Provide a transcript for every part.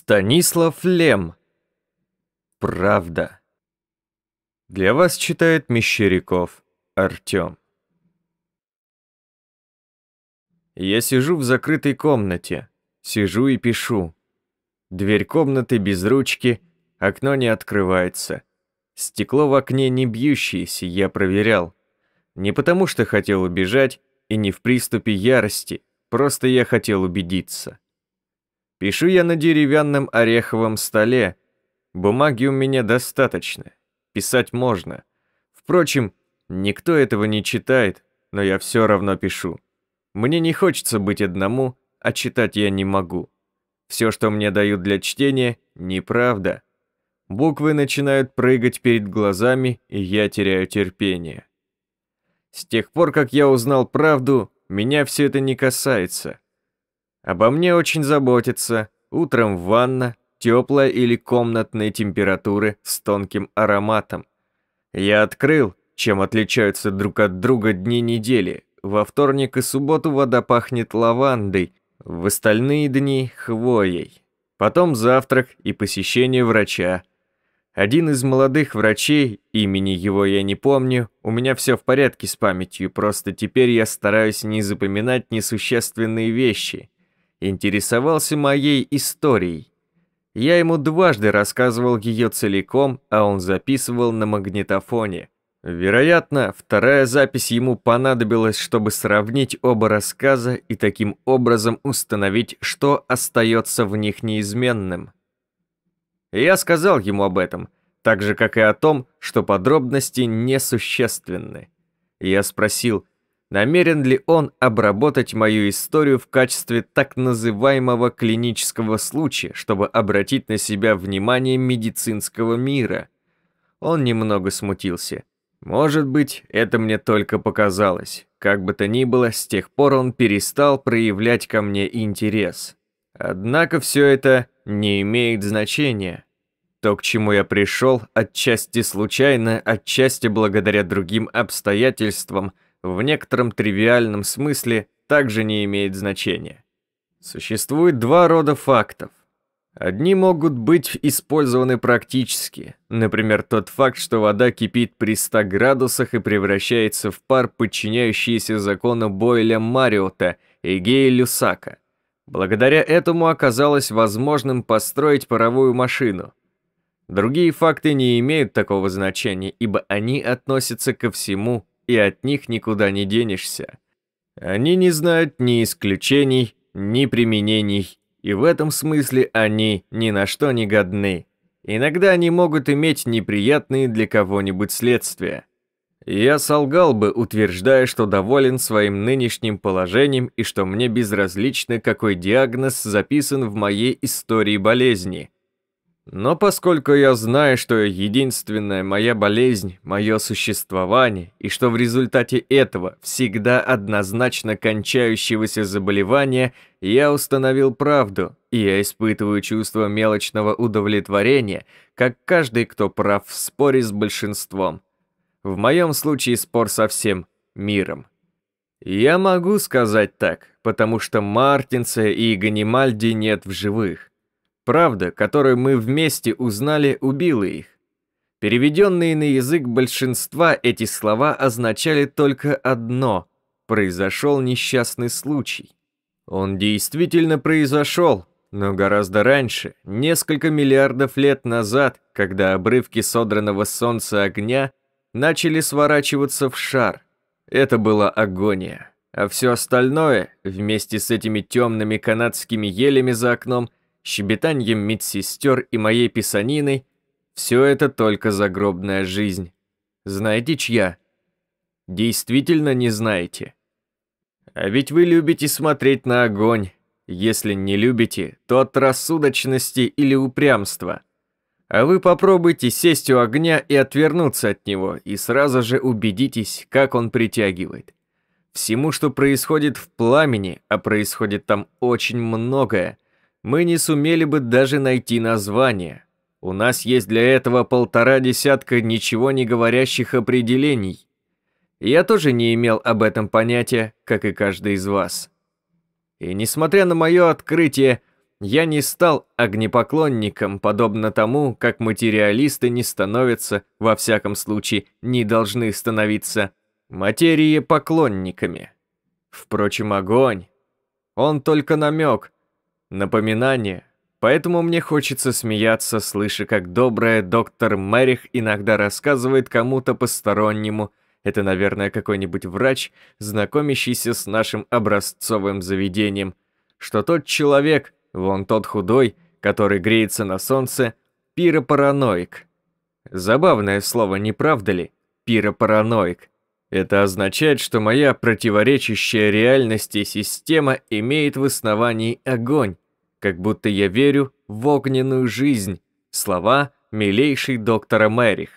Станислав Лем. Правда. Для вас читает Мещеряков Артём. Я сижу в закрытой комнате, сижу и пишу. Дверь комнаты без ручки, окно не открывается. Стекло в окне не бьющееся, я проверял. Не потому что хотел убежать и не в приступе ярости, просто я хотел убедиться. Пишу я на деревянном ореховом столе. Бумаги у меня достаточно. Писать можно. Впрочем, никто этого не читает, но я все равно пишу. Мне не хочется быть одному, а читать я не могу. Все, что мне дают для чтения, неправда. Буквы начинают прыгать перед глазами, и я теряю терпение. С тех пор, как я узнал правду, меня все это не касается. Обо мне очень заботится. Утром ванна, теплая или комнатной температуры с тонким ароматом. Я открыл, чем отличаются друг от друга дни недели. Во вторник и субботу вода пахнет лавандой, в остальные дни – хвоей. Потом завтрак и посещение врача. Один из молодых врачей, имени его я не помню, у меня все в порядке с памятью, просто теперь я стараюсь не запоминать несущественные вещи – интересовался моей историей. Я ему дважды рассказывал ее целиком, а он записывал на магнитофоне. Вероятно, вторая запись ему понадобилась, чтобы сравнить оба рассказа и таким образом установить, что остается в них неизменным. Я сказал ему об этом, так же, как и о том, что подробности несущественны. Я спросил, намерен ли он обработать мою историю в качестве так называемого клинического случая, чтобы обратить на себя внимание медицинского мира. Он немного смутился. Может быть, это мне только показалось. Как бы то ни было, с тех пор он перестал проявлять ко мне интерес. Однако все это не имеет значения. То, к чему я пришел, отчасти случайно, отчасти благодаря другим обстоятельствам – в некотором тривиальном смысле также не имеет значения. Существует два рода фактов. Одни могут быть использованы практически, например, тот факт, что вода кипит при 100 градусах и превращается в пар, подчиняющийся закону Бойля Мариота и Гея Люсака. Благодаря этому оказалось возможным построить паровую машину. Другие факты не имеют такого значения, ибо они относятся ко всему и от них никуда не денешься. Они не знают ни исключений, ни применений, и в этом смысле они ни на что не годны. Иногда они могут иметь неприятные для кого-нибудь следствия. Я солгал бы, утверждая, что доволен своим нынешним положением и что мне безразлично, какой диагноз записан в моей истории болезни – но поскольку я знаю, что единственная моя болезнь – мое существование, и что в результате этого всегда однозначно кончающегося заболевания, я установил правду, и я испытываю чувство мелочного удовлетворения, как каждый, кто прав в споре с большинством. В моем случае спор со всем миром. Я могу сказать так, потому что Мартинса и Ганимальди нет в живых. Правда, которую мы вместе узнали, убила их. Переведенные на язык большинства эти слова означали только одно – произошел несчастный случай. Он действительно произошел, но гораздо раньше, несколько миллиардов лет назад, когда обрывки содранного солнца огня начали сворачиваться в шар. Это была агония. А все остальное, вместе с этими темными канадскими елями за окном – щебетаньем медсестер и моей писаниной, все это только загробная жизнь. Знаете, чья? Действительно не знаете. А ведь вы любите смотреть на огонь. Если не любите, то от рассудочности или упрямства. А вы попробуйте сесть у огня и отвернуться от него, и сразу же убедитесь, как он притягивает. Всему, что происходит в пламени, а происходит там очень многое – мы не сумели бы даже найти название. У нас есть для этого полтора десятка ничего не говорящих определений. Я тоже не имел об этом понятия, как и каждый из вас. И несмотря на мое открытие, я не стал огнепоклонником, подобно тому, как материалисты не становятся, во всяком случае, не должны становиться материепоклонниками. Впрочем, огонь. Он только намек, напоминание, поэтому мне хочется смеяться, слыша, как добрая доктор Мэрих иногда рассказывает кому-то постороннему, это, наверное, какой-нибудь врач, знакомящийся с нашим образцовым заведением, что тот человек, вон тот худой, который греется на солнце, пиропараноик. Забавное слово, не правда ли? Пиропараноик. Это означает, что моя противоречащая реальности система имеет в основании огонь, как будто я верю в огненную жизнь. Слова милейший доктора Мэрих.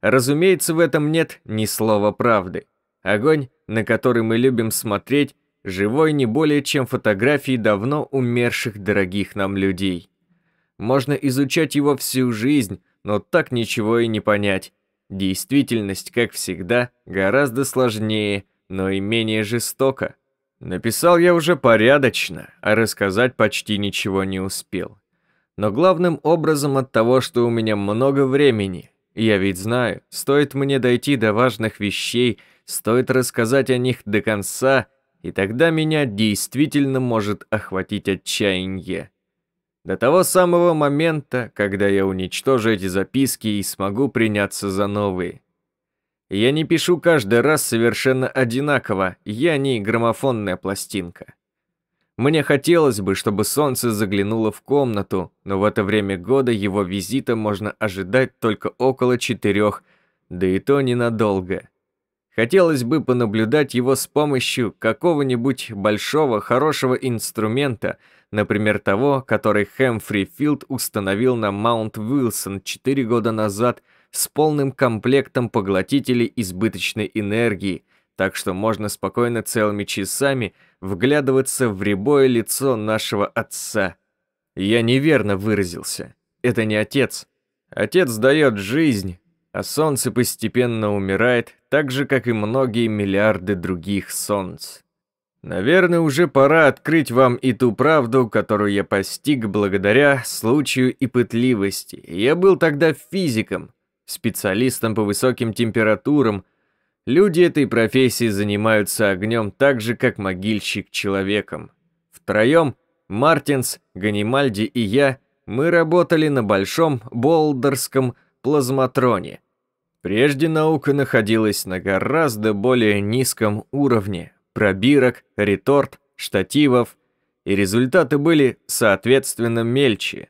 Разумеется, в этом нет ни слова правды. Огонь, на который мы любим смотреть, живой не более чем фотографии давно умерших дорогих нам людей. Можно изучать его всю жизнь, но так ничего и не понять. Действительность, как всегда, гораздо сложнее, но и менее жестока. Написал я уже порядочно, а рассказать почти ничего не успел. Но главным образом от того, что у меня много времени. Я ведь знаю, стоит мне дойти до важных вещей, стоит рассказать о них до конца, и тогда меня действительно может охватить отчаяние. До того самого момента, когда я уничтожу эти записки и смогу приняться за новые. Я не пишу каждый раз совершенно одинаково, я не граммофонная пластинка. Мне хотелось бы, чтобы солнце заглянуло в комнату, но в это время года его визита можно ожидать только около четырех, да и то ненадолго. Хотелось бы понаблюдать его с помощью какого-нибудь большого хорошего инструмента, например того, который Хэмфри Филд установил на Маунт Уилсон 4 года назад с полным комплектом поглотителей избыточной энергии, так что можно спокойно целыми часами вглядываться в рябое лицо нашего отца. Я неверно выразился. Это не отец. Отец дает жизнь, а Солнце постепенно умирает, так же, как и многие миллиарды других Солнц. Наверное, уже пора открыть вам и ту правду, которую я постиг благодаря случаю и пытливости. Я был тогда физиком, специалистом по высоким температурам. Люди этой профессии занимаются огнем так же, как могильщик человеком. Втроем, Мартинс, Ганимальди и я, мы работали на большом болдерском плазматроне. Прежде наука находилась на гораздо более низком уровне пробирок, реторт, штативов, и результаты были, соответственно, мельче.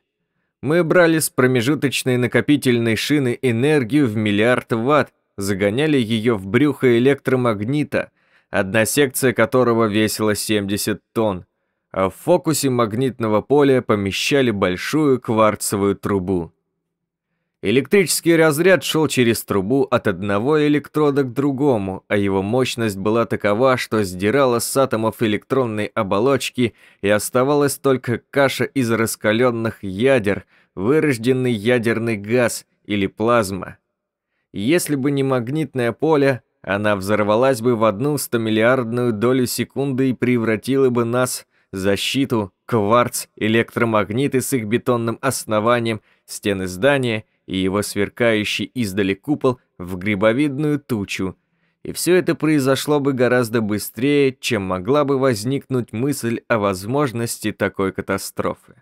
Мы брали с промежуточной накопительной шины энергию в миллиард ватт, загоняли ее в брюхо электромагнита, одна секция которого весила 70 тонн, а в фокусе магнитного поля помещали большую кварцевую трубу. Электрический разряд шел через трубу от одного электрода к другому, а его мощность была такова, что сдирала с атомов электронной оболочки и оставалась только каша из раскаленных ядер, вырожденный ядерный газ или плазма. Если бы не магнитное поле, она взорвалась бы в одну стомиллиардную долю секунды и превратила бы нас, защиту, кварц, электромагниты с их бетонным основанием, стены здания – и его сверкающий издали купол в грибовидную тучу. И все это произошло бы гораздо быстрее, чем могла бы возникнуть мысль о возможности такой катастрофы.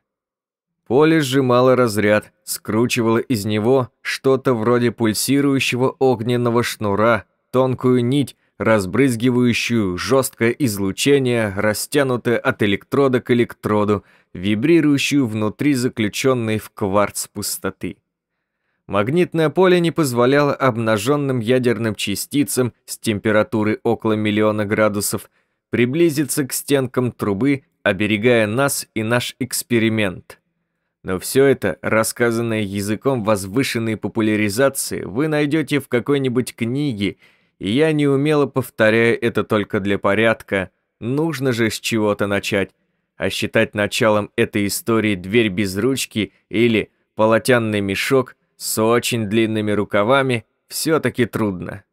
Поле сжимало разряд, скручивало из него что-то вроде пульсирующего огненного шнура, тонкую нить, разбрызгивающую жесткое излучение, растянутое от электрода к электроду, вибрирующую внутри заключенной в кварц пустоты. Магнитное поле не позволяло обнаженным ядерным частицам с температуры около миллиона градусов приблизиться к стенкам трубы, оберегая нас и наш эксперимент. Но все это, рассказанное языком возвышенной популяризации, вы найдете в какой-нибудь книге, и я неумело повторяю это только для порядка. Нужно же с чего-то начать. А считать началом этой истории дверь без ручки или полотянный мешок с очень длинными рукавами все-таки трудно.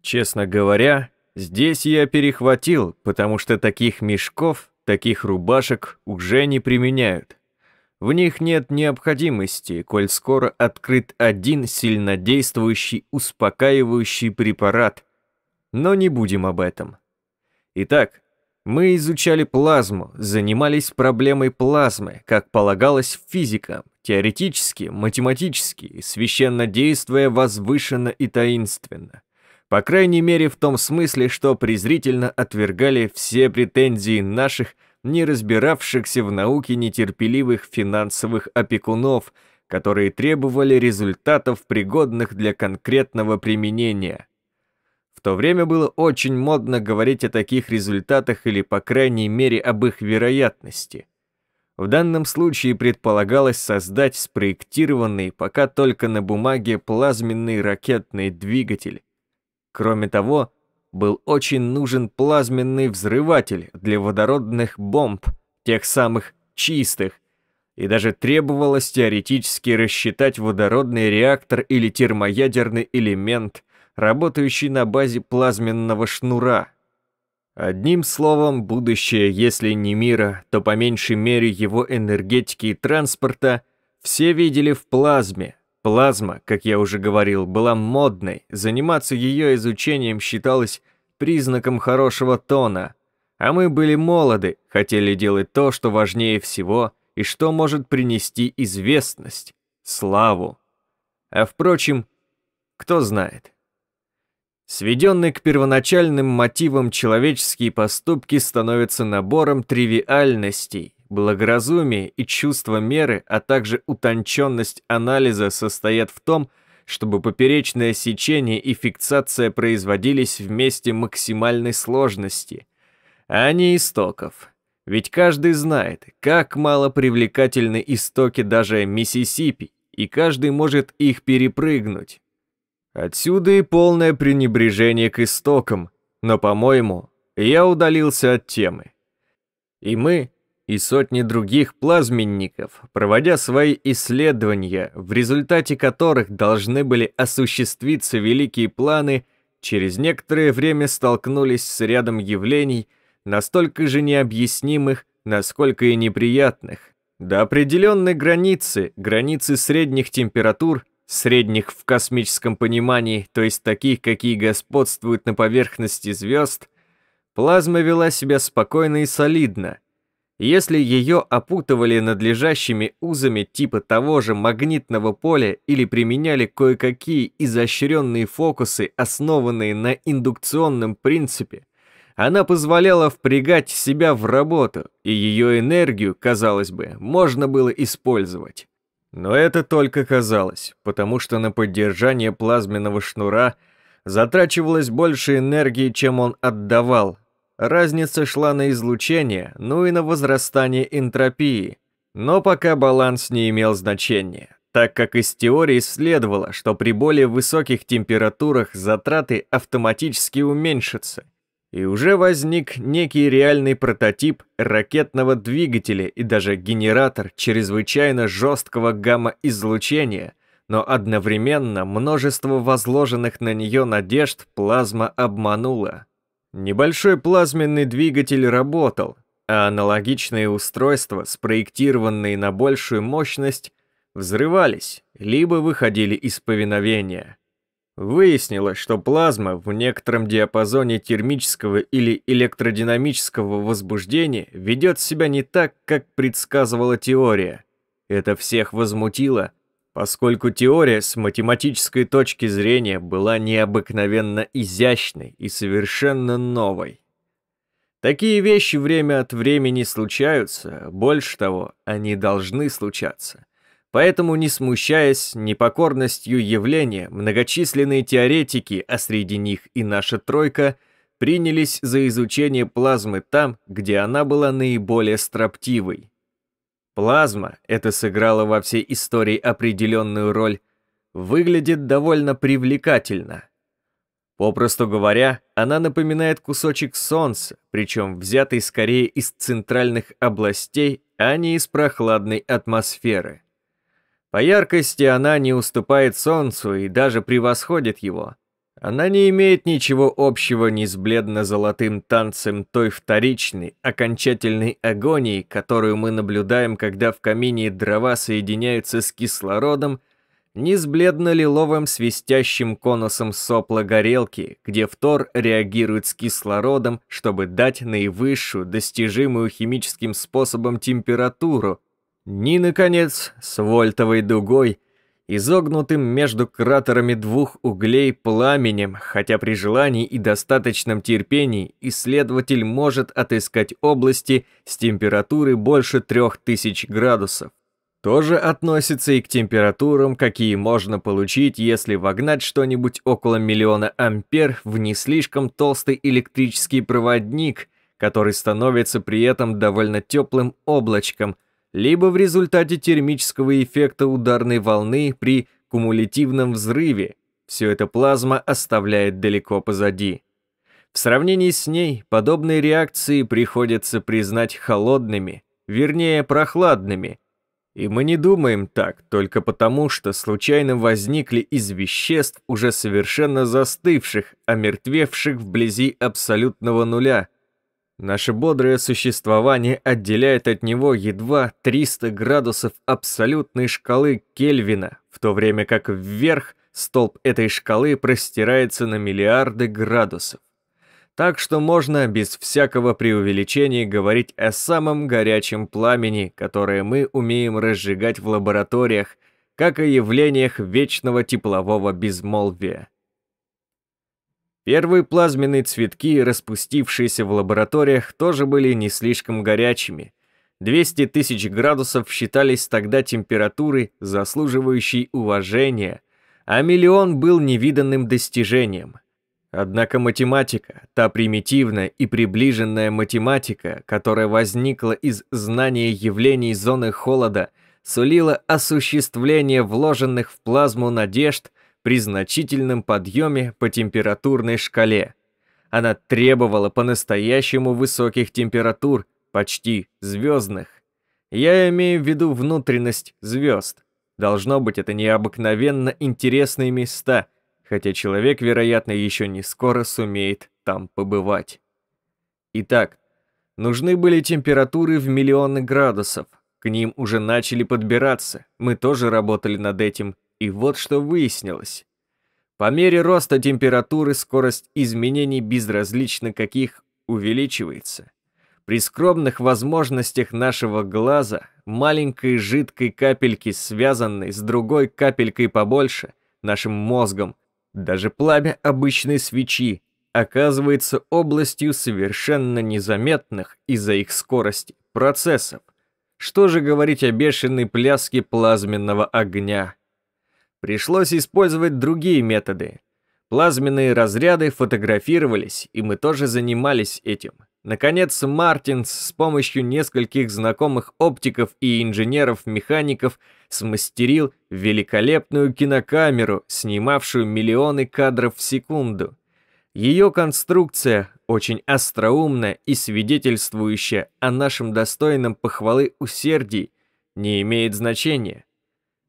Честно говоря, здесь я перехватил, потому что таких мешков, таких рубашек уже не применяют. В них нет необходимости, коль скоро открыт один сильнодействующий успокаивающий препарат. Но не будем об этом. Итак, мы изучали плазму, занимались проблемой плазмы, как полагалось физикам теоретически, математически, священно действуя возвышенно и таинственно. По крайней мере в том смысле, что презрительно отвергали все претензии наших, не разбиравшихся в науке нетерпеливых финансовых опекунов, которые требовали результатов, пригодных для конкретного применения. В то время было очень модно говорить о таких результатах или, по крайней мере, об их вероятности – в данном случае предполагалось создать спроектированный, пока только на бумаге, плазменный ракетный двигатель. Кроме того, был очень нужен плазменный взрыватель для водородных бомб, тех самых чистых, и даже требовалось теоретически рассчитать водородный реактор или термоядерный элемент, работающий на базе плазменного шнура – Одним словом, будущее, если не мира, то по меньшей мере его энергетики и транспорта все видели в плазме. Плазма, как я уже говорил, была модной, заниматься ее изучением считалось признаком хорошего тона. А мы были молоды, хотели делать то, что важнее всего и что может принести известность, славу. А впрочем, кто знает. Сведенные к первоначальным мотивам человеческие поступки становятся набором тривиальностей, благоразумие и чувство меры, а также утонченность анализа состоят в том, чтобы поперечное сечение и фиксация производились вместе максимальной сложности, а не истоков. Ведь каждый знает, как мало привлекательны истоки даже Миссисипи, и каждый может их перепрыгнуть. Отсюда и полное пренебрежение к истокам, но, по-моему, я удалился от темы. И мы, и сотни других плазменников, проводя свои исследования, в результате которых должны были осуществиться великие планы, через некоторое время столкнулись с рядом явлений, настолько же необъяснимых, насколько и неприятных. До определенной границы, границы средних температур, средних в космическом понимании, то есть таких, какие господствуют на поверхности звезд, плазма вела себя спокойно и солидно. Если ее опутывали надлежащими узами типа того же магнитного поля или применяли кое-какие изощренные фокусы, основанные на индукционном принципе, она позволяла впрягать себя в работу, и ее энергию, казалось бы, можно было использовать. Но это только казалось, потому что на поддержание плазменного шнура затрачивалось больше энергии, чем он отдавал. Разница шла на излучение, ну и на возрастание энтропии. Но пока баланс не имел значения, так как из теории следовало, что при более высоких температурах затраты автоматически уменьшатся, и уже возник некий реальный прототип ракетного двигателя и даже генератор чрезвычайно жесткого гамма-излучения, но одновременно множество возложенных на нее надежд плазма обманула. Небольшой плазменный двигатель работал, а аналогичные устройства, спроектированные на большую мощность, взрывались, либо выходили из повиновения – Выяснилось, что плазма в некотором диапазоне термического или электродинамического возбуждения ведет себя не так, как предсказывала теория. Это всех возмутило, поскольку теория с математической точки зрения была необыкновенно изящной и совершенно новой. Такие вещи время от времени случаются, а больше того, они должны случаться – Поэтому, не смущаясь непокорностью явления, многочисленные теоретики, а среди них и наша тройка, принялись за изучение плазмы там, где она была наиболее строптивой. Плазма, это сыграло во всей истории определенную роль, выглядит довольно привлекательно. Попросту говоря, она напоминает кусочек солнца, причем взятый скорее из центральных областей, а не из прохладной атмосферы. По яркости она не уступает солнцу и даже превосходит его. Она не имеет ничего общего ни с бледно-золотым танцем той вторичной, окончательной агонии, которую мы наблюдаем, когда в камине дрова соединяются с кислородом, ни с бледно-лиловым свистящим конусом сопла горелки, где фтор реагирует с кислородом, чтобы дать наивысшую, достижимую химическим способом температуру, ни, наконец, с вольтовой дугой, изогнутым между кратерами двух углей пламенем, хотя при желании и достаточном терпении исследователь может отыскать области с температурой больше 3000 градусов. Тоже относится и к температурам, какие можно получить, если вогнать что-нибудь около миллиона ампер в не слишком толстый электрический проводник, который становится при этом довольно теплым облачком, либо в результате термического эффекта ударной волны при кумулятивном взрыве. Все это плазма оставляет далеко позади. В сравнении с ней подобные реакции приходится признать холодными, вернее прохладными. И мы не думаем так только потому, что случайно возникли из веществ, уже совершенно застывших, омертвевших вблизи абсолютного нуля, Наше бодрое существование отделяет от него едва 300 градусов абсолютной шкалы Кельвина, в то время как вверх столб этой шкалы простирается на миллиарды градусов. Так что можно без всякого преувеличения говорить о самом горячем пламени, которое мы умеем разжигать в лабораториях, как о явлениях вечного теплового безмолвия. Первые плазменные цветки, распустившиеся в лабораториях, тоже были не слишком горячими. 200 тысяч градусов считались тогда температурой, заслуживающей уважения, а миллион был невиданным достижением. Однако математика, та примитивная и приближенная математика, которая возникла из знания явлений зоны холода, сулила осуществление вложенных в плазму надежд – при значительном подъеме по температурной шкале. Она требовала по-настоящему высоких температур, почти звездных. Я имею в виду внутренность звезд. Должно быть, это необыкновенно интересные места, хотя человек, вероятно, еще не скоро сумеет там побывать. Итак, нужны были температуры в миллионы градусов. К ним уже начали подбираться, мы тоже работали над этим, и вот что выяснилось. По мере роста температуры скорость изменений безразлично каких увеличивается. При скромных возможностях нашего глаза маленькой жидкой капельки, связанной с другой капелькой побольше, нашим мозгом, даже пламя обычной свечи оказывается областью совершенно незаметных из-за их скорости процессов. Что же говорить о бешеной пляске плазменного огня? Пришлось использовать другие методы. Плазменные разряды фотографировались, и мы тоже занимались этим. Наконец, Мартинс с помощью нескольких знакомых оптиков и инженеров-механиков смастерил великолепную кинокамеру, снимавшую миллионы кадров в секунду. Ее конструкция очень остроумная и свидетельствующая о нашем достойном похвалы усердии, не имеет значения.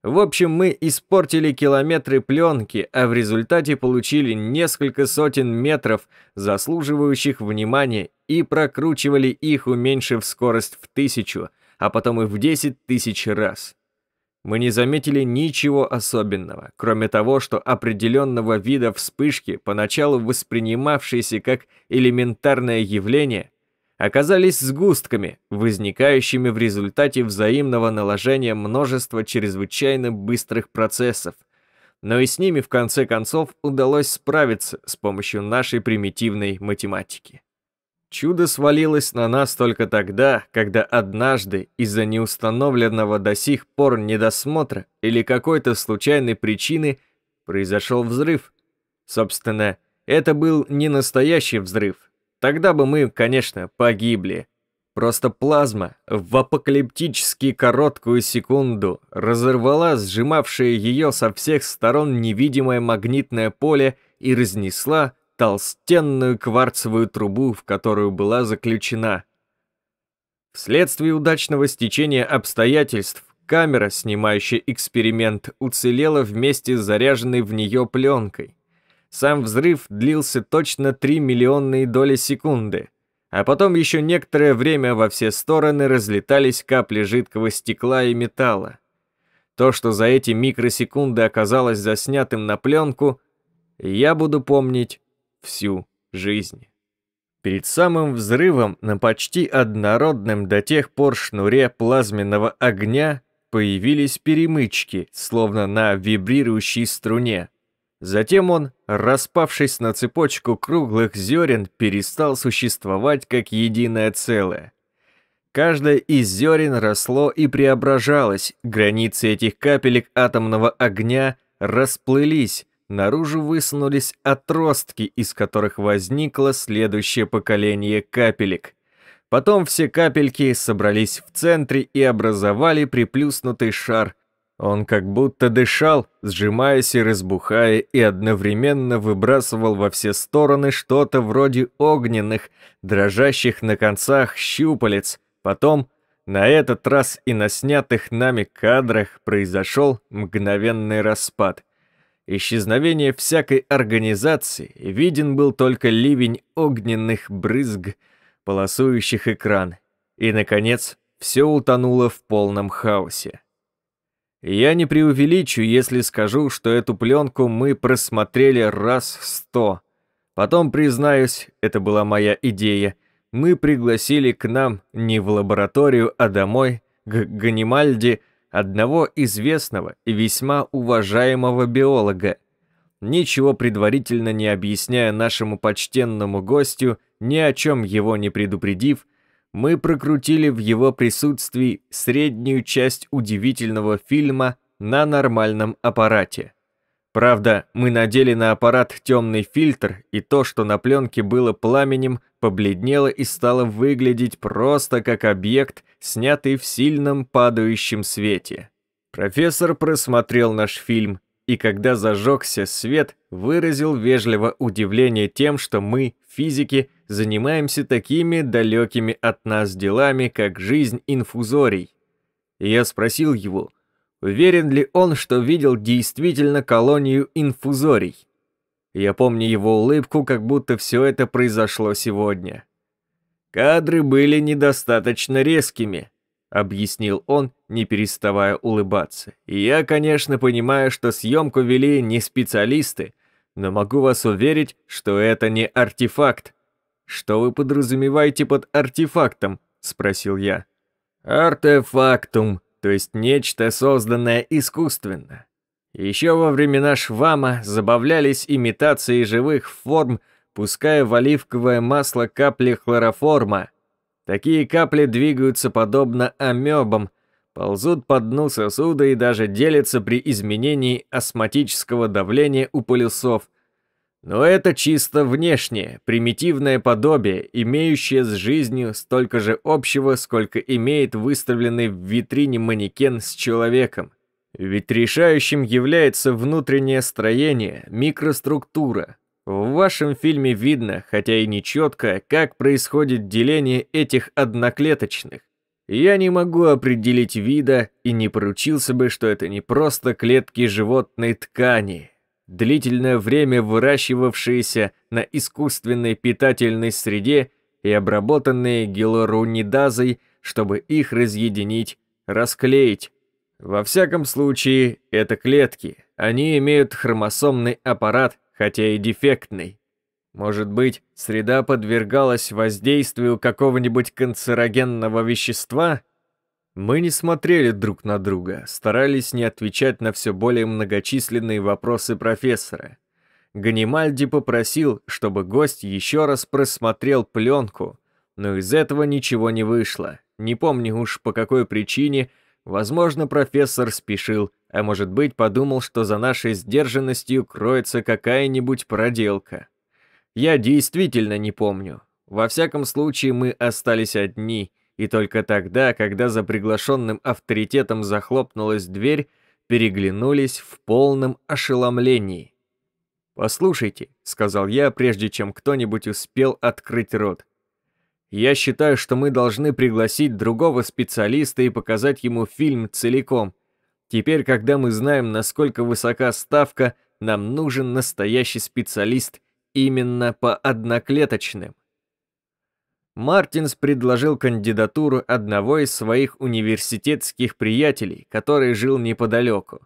В общем, мы испортили километры пленки, а в результате получили несколько сотен метров, заслуживающих внимания, и прокручивали их, уменьшив скорость в тысячу, а потом и в десять тысяч раз. Мы не заметили ничего особенного, кроме того, что определенного вида вспышки, поначалу воспринимавшиеся как элементарное явление, оказались сгустками, возникающими в результате взаимного наложения множества чрезвычайно быстрых процессов. Но и с ними в конце концов удалось справиться с помощью нашей примитивной математики. Чудо свалилось на нас только тогда, когда однажды из-за неустановленного до сих пор недосмотра или какой-то случайной причины произошел взрыв. Собственно, это был не настоящий взрыв, Тогда бы мы, конечно, погибли. Просто плазма в апокалиптически короткую секунду разорвала сжимавшее ее со всех сторон невидимое магнитное поле и разнесла толстенную кварцевую трубу, в которую была заключена. Вследствие удачного стечения обстоятельств камера, снимающая эксперимент, уцелела вместе с заряженной в нее пленкой. Сам взрыв длился точно 3 миллионные доли секунды, а потом еще некоторое время во все стороны разлетались капли жидкого стекла и металла. То, что за эти микросекунды оказалось заснятым на пленку, я буду помнить всю жизнь. Перед самым взрывом на почти однородном до тех пор шнуре плазменного огня появились перемычки, словно на вибрирующей струне, Затем он, распавшись на цепочку круглых зерен, перестал существовать как единое целое. Каждое из зерен росло и преображалось, границы этих капелек атомного огня расплылись, наружу высунулись отростки, из которых возникло следующее поколение капелек. Потом все капельки собрались в центре и образовали приплюснутый шар он как будто дышал, сжимаясь и разбухая, и одновременно выбрасывал во все стороны что-то вроде огненных, дрожащих на концах щупалец. Потом, на этот раз и на снятых нами кадрах, произошел мгновенный распад. Исчезновение всякой организации виден был только ливень огненных брызг, полосующих экран. И, наконец, все утонуло в полном хаосе. Я не преувеличу, если скажу, что эту пленку мы просмотрели раз сто. Потом, признаюсь, это была моя идея, мы пригласили к нам не в лабораторию, а домой, к Ганимальде, одного известного и весьма уважаемого биолога. Ничего предварительно не объясняя нашему почтенному гостю, ни о чем его не предупредив, мы прокрутили в его присутствии среднюю часть удивительного фильма на нормальном аппарате. Правда, мы надели на аппарат темный фильтр, и то, что на пленке было пламенем, побледнело и стало выглядеть просто как объект, снятый в сильном падающем свете. Профессор просмотрел наш фильм, и когда зажегся свет, выразил вежливо удивление тем, что мы, физики, занимаемся такими далекими от нас делами, как жизнь инфузорий. я спросил его, уверен ли он, что видел действительно колонию инфузорий. Я помню его улыбку, как будто все это произошло сегодня. «Кадры были недостаточно резкими», — объяснил он, не переставая улыбаться. И «Я, конечно, понимаю, что съемку вели не специалисты, но могу вас уверить, что это не артефакт, «Что вы подразумеваете под артефактом?» – спросил я. «Артефактум, то есть нечто, созданное искусственно. Еще во времена Швама забавлялись имитацией живых форм, пуская в оливковое масло капли хлороформа. Такие капли двигаются подобно амебам, ползут по дну сосуда и даже делятся при изменении осматического давления у полюсов, но это чисто внешнее, примитивное подобие, имеющее с жизнью столько же общего, сколько имеет выставленный в витрине манекен с человеком. Ведь решающим является внутреннее строение, микроструктура. В вашем фильме видно, хотя и нечетко, как происходит деление этих одноклеточных. Я не могу определить вида и не поручился бы, что это не просто клетки животной ткани, длительное время выращивавшиеся на искусственной питательной среде и обработанные гиалуронидазой, чтобы их разъединить, расклеить. Во всяком случае, это клетки. Они имеют хромосомный аппарат, хотя и дефектный. Может быть, среда подвергалась воздействию какого-нибудь канцерогенного вещества – мы не смотрели друг на друга, старались не отвечать на все более многочисленные вопросы профессора. Ганимальди попросил, чтобы гость еще раз просмотрел пленку, но из этого ничего не вышло. Не помню уж по какой причине, возможно, профессор спешил, а может быть, подумал, что за нашей сдержанностью кроется какая-нибудь проделка. Я действительно не помню. Во всяком случае, мы остались одни — и только тогда, когда за приглашенным авторитетом захлопнулась дверь, переглянулись в полном ошеломлении. «Послушайте», — сказал я, прежде чем кто-нибудь успел открыть рот. «Я считаю, что мы должны пригласить другого специалиста и показать ему фильм целиком. Теперь, когда мы знаем, насколько высока ставка, нам нужен настоящий специалист именно по одноклеточным». Мартинс предложил кандидатуру одного из своих университетских приятелей, который жил неподалеку.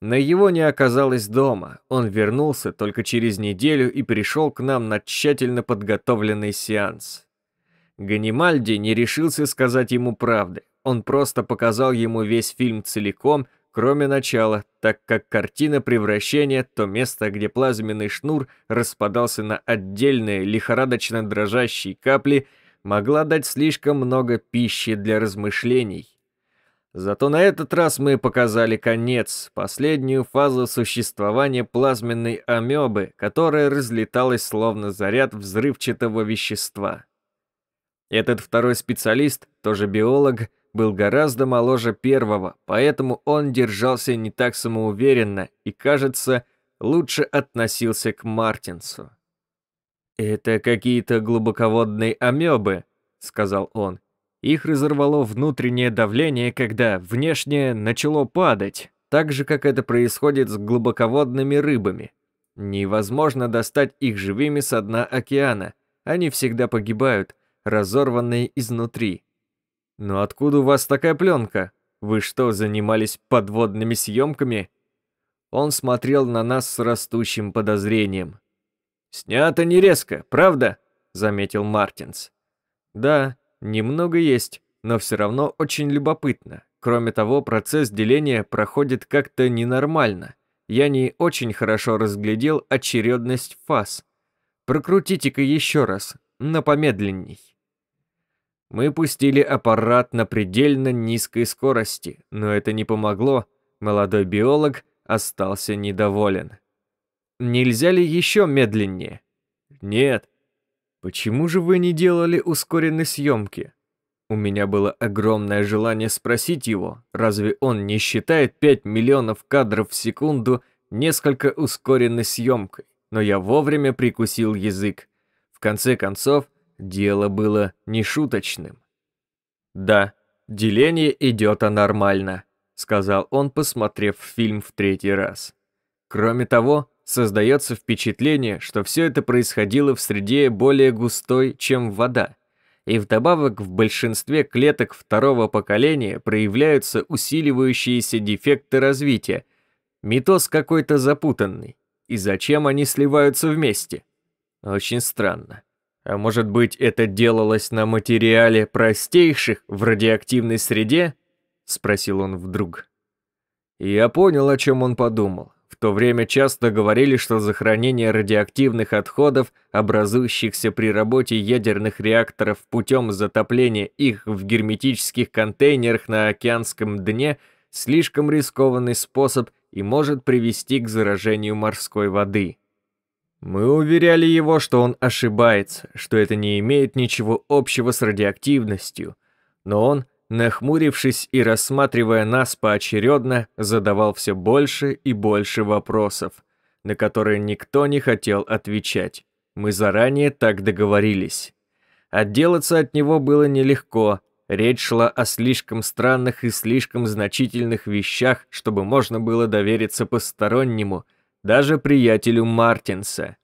Но его не оказалось дома, он вернулся только через неделю и пришел к нам на тщательно подготовленный сеанс. Ганимальди не решился сказать ему правды, он просто показал ему весь фильм целиком, кроме начала, так как картина превращения – то место, где плазменный шнур распадался на отдельные лихорадочно дрожащие капли – могла дать слишком много пищи для размышлений. Зато на этот раз мы показали конец, последнюю фазу существования плазменной амебы, которая разлеталась словно заряд взрывчатого вещества. Этот второй специалист, тоже биолог, был гораздо моложе первого, поэтому он держался не так самоуверенно и, кажется, лучше относился к Мартинсу. «Это какие-то глубоководные амебы», — сказал он. Их разорвало внутреннее давление, когда внешнее начало падать, так же, как это происходит с глубоководными рыбами. Невозможно достать их живыми со дна океана. Они всегда погибают, разорванные изнутри. «Но откуда у вас такая пленка? Вы что, занимались подводными съемками?» Он смотрел на нас с растущим подозрением. «Снято не резко, правда?» — заметил Мартинс. «Да, немного есть, но все равно очень любопытно. Кроме того, процесс деления проходит как-то ненормально. Я не очень хорошо разглядел очередность фаз. Прокрутите-ка еще раз, но помедленней». Мы пустили аппарат на предельно низкой скорости, но это не помогло. Молодой биолог остался недоволен. Нельзя ли еще медленнее? Нет. Почему же вы не делали ускоренной съемки? У меня было огромное желание спросить его, разве он не считает 5 миллионов кадров в секунду несколько ускоренной съемкой, но я вовремя прикусил язык. В конце концов, дело было нешуточным. «Да, деление идет нормально, сказал он, посмотрев фильм в третий раз. «Кроме того, Создается впечатление, что все это происходило в среде более густой, чем вода. И вдобавок в большинстве клеток второго поколения проявляются усиливающиеся дефекты развития. Митоз какой-то запутанный. И зачем они сливаются вместе? Очень странно. А может быть, это делалось на материале простейших в радиоактивной среде? Спросил он вдруг. Я понял, о чем он подумал то время часто говорили, что захоронение радиоактивных отходов, образующихся при работе ядерных реакторов путем затопления их в герметических контейнерах на океанском дне, слишком рискованный способ и может привести к заражению морской воды. Мы уверяли его, что он ошибается, что это не имеет ничего общего с радиоактивностью, но он нахмурившись и рассматривая нас поочередно, задавал все больше и больше вопросов, на которые никто не хотел отвечать. Мы заранее так договорились. Отделаться от него было нелегко. Речь шла о слишком странных и слишком значительных вещах, чтобы можно было довериться постороннему, даже приятелю Мартинса.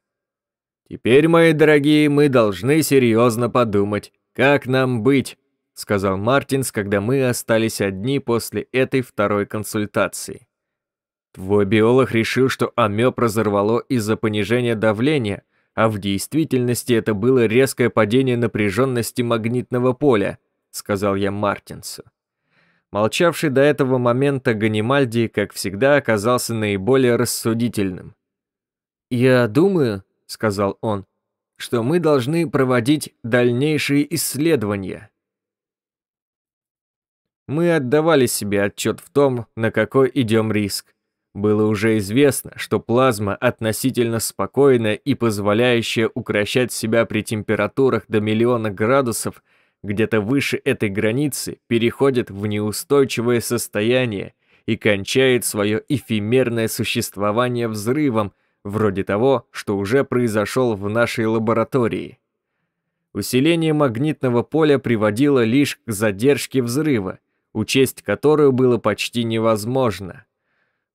Теперь, мои дорогие, мы должны серьезно подумать, как нам быть, сказал Мартинс, когда мы остались одни после этой второй консультации. Твой биолог решил, что амеб разорвало из-за понижения давления, а в действительности это было резкое падение напряженности магнитного поля, сказал я Мартинсу. Молчавший до этого момента Ганимальди, как всегда, оказался наиболее рассудительным. «Я думаю», — сказал он, — «что мы должны проводить дальнейшие исследования. Мы отдавали себе отчет в том, на какой идем риск. Было уже известно, что плазма относительно спокойная и позволяющая укращать себя при температурах до миллиона градусов где-то выше этой границы переходит в неустойчивое состояние и кончает свое эфемерное существование взрывом, вроде того, что уже произошел в нашей лаборатории. Усиление магнитного поля приводило лишь к задержке взрыва – учесть которую было почти невозможно.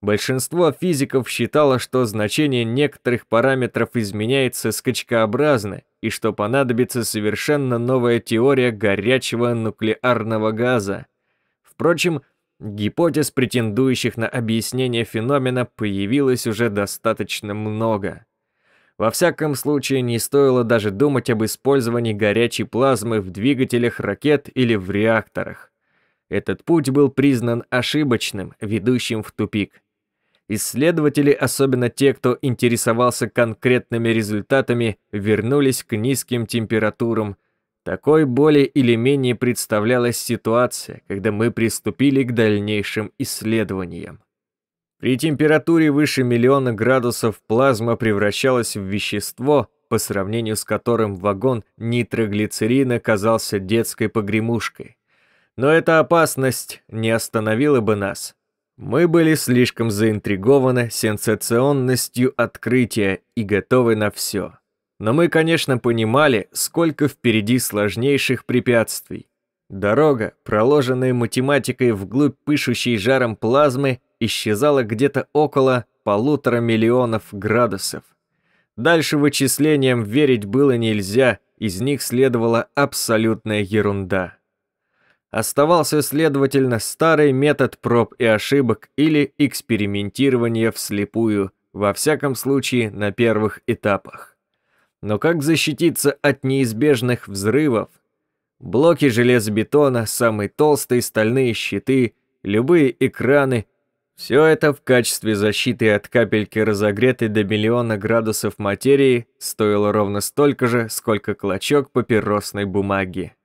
Большинство физиков считало, что значение некоторых параметров изменяется скачкообразно и что понадобится совершенно новая теория горячего нуклеарного газа. Впрочем, гипотез, претендующих на объяснение феномена, появилось уже достаточно много. Во всяком случае, не стоило даже думать об использовании горячей плазмы в двигателях ракет или в реакторах. Этот путь был признан ошибочным, ведущим в тупик. Исследователи, особенно те, кто интересовался конкретными результатами, вернулись к низким температурам. Такой более или менее представлялась ситуация, когда мы приступили к дальнейшим исследованиям. При температуре выше миллиона градусов плазма превращалась в вещество, по сравнению с которым вагон нитроглицерина казался детской погремушкой но эта опасность не остановила бы нас. Мы были слишком заинтригованы сенсационностью открытия и готовы на все. Но мы, конечно, понимали, сколько впереди сложнейших препятствий. Дорога, проложенная математикой вглубь пышущей жаром плазмы, исчезала где-то около полутора миллионов градусов. Дальше вычислениям верить было нельзя, из них следовала абсолютная ерунда оставался, следовательно, старый метод проб и ошибок или экспериментирования вслепую, во всяком случае на первых этапах. Но как защититься от неизбежных взрывов? Блоки железобетона, самые толстые стальные щиты, любые экраны – все это в качестве защиты от капельки разогретой до миллиона градусов материи стоило ровно столько же, сколько клочок папиросной бумаги.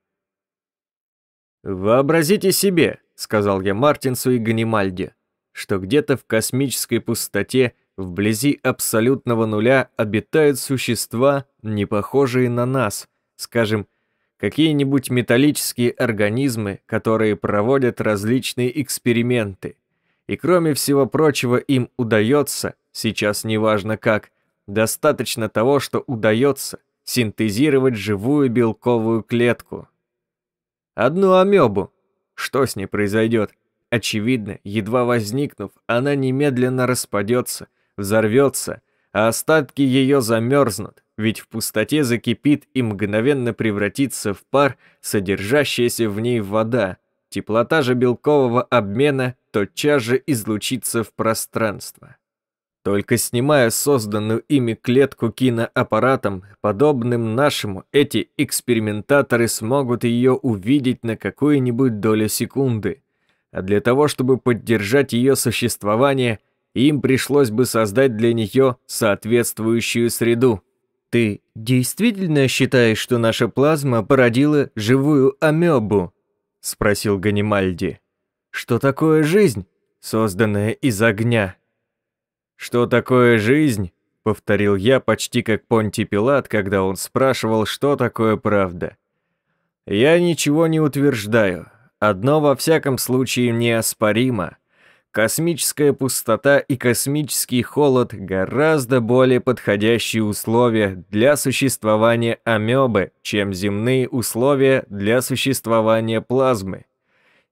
«Вообразите себе», — сказал я Мартинсу и Ганимальде, «что где-то в космической пустоте вблизи абсолютного нуля обитают существа, не похожие на нас, скажем, какие-нибудь металлические организмы, которые проводят различные эксперименты. И кроме всего прочего им удается, сейчас неважно как, достаточно того, что удается синтезировать живую белковую клетку, Одну амебу. Что с ней произойдет? Очевидно, едва возникнув, она немедленно распадется, взорвется, а остатки ее замерзнут, ведь в пустоте закипит и мгновенно превратится в пар, содержащаяся в ней вода. Теплота же белкового обмена тотчас же излучится в пространство. Только снимая созданную ими клетку киноаппаратом, подобным нашему, эти экспериментаторы смогут ее увидеть на какую-нибудь долю секунды. А для того, чтобы поддержать ее существование, им пришлось бы создать для нее соответствующую среду. Ты действительно считаешь, что наша плазма породила живую амебу? спросил Ганимальди. Что такое жизнь, созданная из огня? «Что такое жизнь?» — повторил я почти как Понти Пилат, когда он спрашивал, что такое правда. «Я ничего не утверждаю. Одно во всяком случае неоспоримо. Космическая пустота и космический холод — гораздо более подходящие условия для существования амебы, чем земные условия для существования плазмы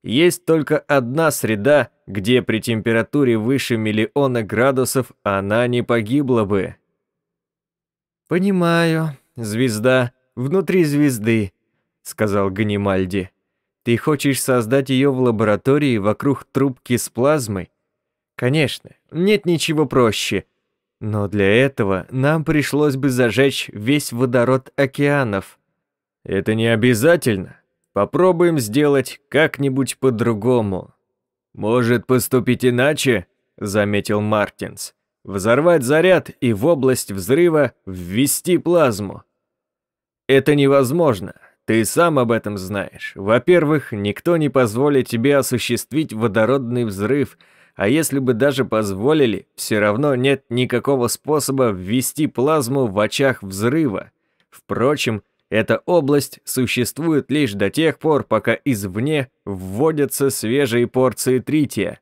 есть только одна среда, где при температуре выше миллиона градусов она не погибла бы. «Понимаю, звезда внутри звезды», — сказал Ганимальди. «Ты хочешь создать ее в лаборатории вокруг трубки с плазмой? Конечно, нет ничего проще. Но для этого нам пришлось бы зажечь весь водород океанов». «Это не обязательно», Попробуем сделать как-нибудь по-другому. Может поступить иначе, заметил Мартинс. Взорвать заряд и в область взрыва ввести плазму. Это невозможно. Ты сам об этом знаешь. Во-первых, никто не позволит тебе осуществить водородный взрыв, а если бы даже позволили, все равно нет никакого способа ввести плазму в очах взрыва. Впрочем, эта область существует лишь до тех пор, пока извне вводятся свежие порции трития.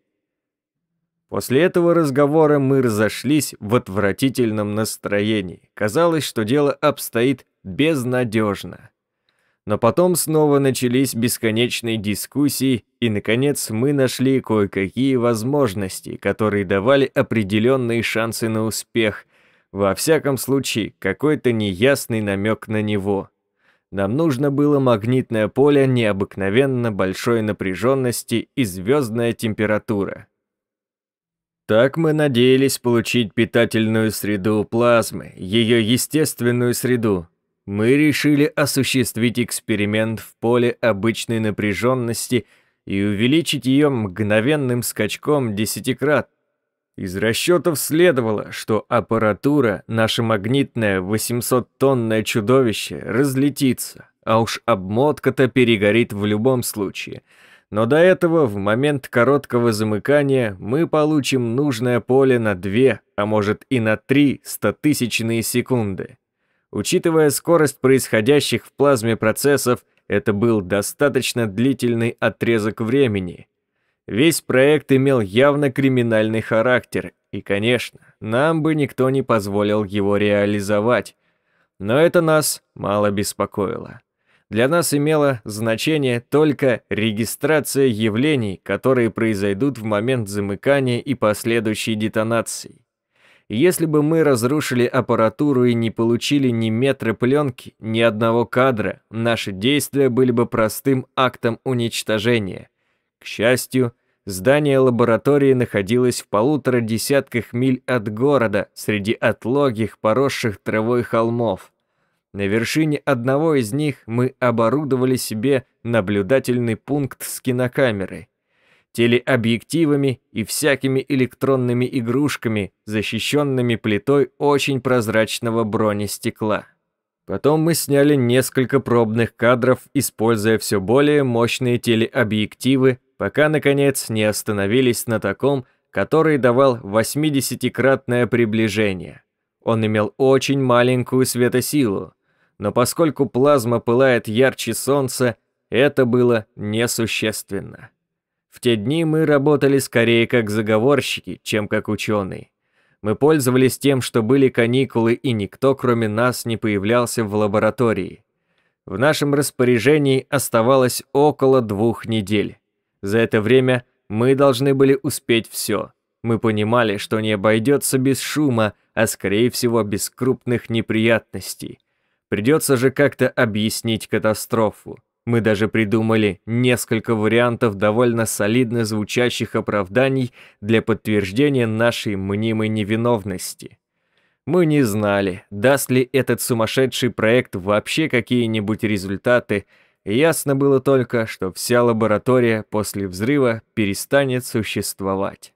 После этого разговора мы разошлись в отвратительном настроении. Казалось, что дело обстоит безнадежно. Но потом снова начались бесконечные дискуссии, и, наконец, мы нашли кое-какие возможности, которые давали определенные шансы на успех, во всяком случае, какой-то неясный намек на него – нам нужно было магнитное поле необыкновенно большой напряженности и звездная температура. Так мы надеялись получить питательную среду плазмы, ее естественную среду. Мы решили осуществить эксперимент в поле обычной напряженности и увеличить ее мгновенным скачком десятикратно. Из расчетов следовало, что аппаратура, наше магнитное 800-тонное чудовище, разлетится, а уж обмотка-то перегорит в любом случае. Но до этого, в момент короткого замыкания, мы получим нужное поле на 2, а может и на 3 стотысячные секунды. Учитывая скорость происходящих в плазме процессов, это был достаточно длительный отрезок времени, Весь проект имел явно криминальный характер, и, конечно, нам бы никто не позволил его реализовать. Но это нас мало беспокоило. Для нас имело значение только регистрация явлений, которые произойдут в момент замыкания и последующей детонации. Если бы мы разрушили аппаратуру и не получили ни метра пленки, ни одного кадра, наши действия были бы простым актом уничтожения – счастью, здание лаборатории находилось в полутора десятках миль от города, среди отлогих, поросших травой холмов. На вершине одного из них мы оборудовали себе наблюдательный пункт с кинокамерой телеобъективами и всякими электронными игрушками, защищенными плитой очень прозрачного бронестекла. Потом мы сняли несколько пробных кадров, используя все более мощные телеобъективы пока, наконец, не остановились на таком, который давал 80-кратное приближение. Он имел очень маленькую светосилу, но поскольку плазма пылает ярче солнца, это было несущественно. В те дни мы работали скорее как заговорщики, чем как ученые. Мы пользовались тем, что были каникулы, и никто, кроме нас, не появлялся в лаборатории. В нашем распоряжении оставалось около двух недель. За это время мы должны были успеть все. Мы понимали, что не обойдется без шума, а скорее всего без крупных неприятностей. Придется же как-то объяснить катастрофу. Мы даже придумали несколько вариантов довольно солидно звучащих оправданий для подтверждения нашей мнимой невиновности. Мы не знали, даст ли этот сумасшедший проект вообще какие-нибудь результаты, Ясно было только, что вся лаборатория после взрыва перестанет существовать.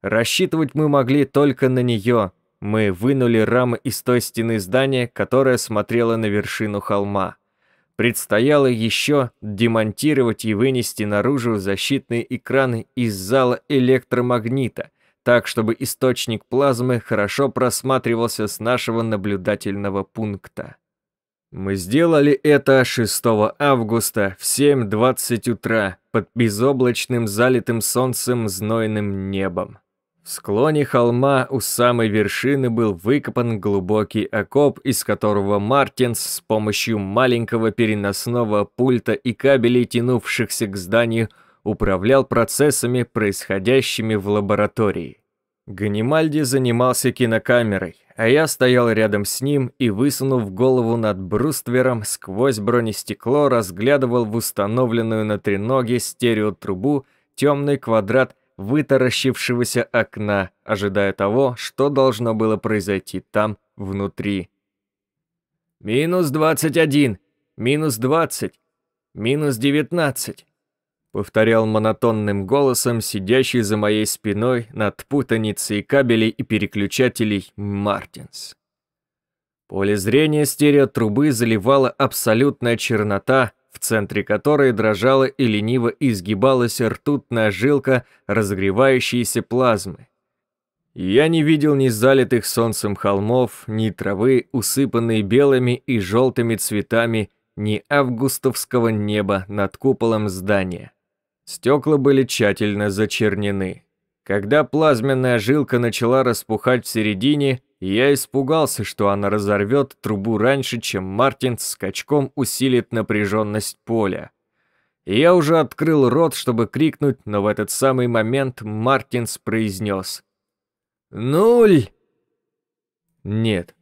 Рассчитывать мы могли только на нее. Мы вынули рамы из той стены здания, которая смотрела на вершину холма. Предстояло еще демонтировать и вынести наружу защитные экраны из зала электромагнита, так, чтобы источник плазмы хорошо просматривался с нашего наблюдательного пункта. Мы сделали это 6 августа в 7.20 утра под безоблачным залитым солнцем знойным небом. В склоне холма у самой вершины был выкопан глубокий окоп, из которого Мартинс с помощью маленького переносного пульта и кабелей, тянувшихся к зданию, управлял процессами, происходящими в лаборатории. Ганимальди занимался кинокамерой, а я стоял рядом с ним и, высунув голову над бруствером, сквозь бронестекло разглядывал в установленную на треноге стереотрубу темный квадрат вытаращившегося окна, ожидая того, что должно было произойти там, внутри. «Минус двадцать один! Минус двадцать! Минус девятнадцать!» — повторял монотонным голосом сидящий за моей спиной над путаницей кабелей и переключателей Мартинс. Поле зрения стереотрубы заливала абсолютная чернота, в центре которой дрожала и лениво изгибалась ртутная жилка разогревающейся плазмы. Я не видел ни залитых солнцем холмов, ни травы, усыпанной белыми и желтыми цветами, ни августовского неба над куполом здания. Стекла были тщательно зачернены. Когда плазменная жилка начала распухать в середине, я испугался, что она разорвет трубу раньше, чем Мартин скачком усилит напряженность поля. я уже открыл рот, чтобы крикнуть, но в этот самый момент Мартинс произнес «Нуль!» Нет,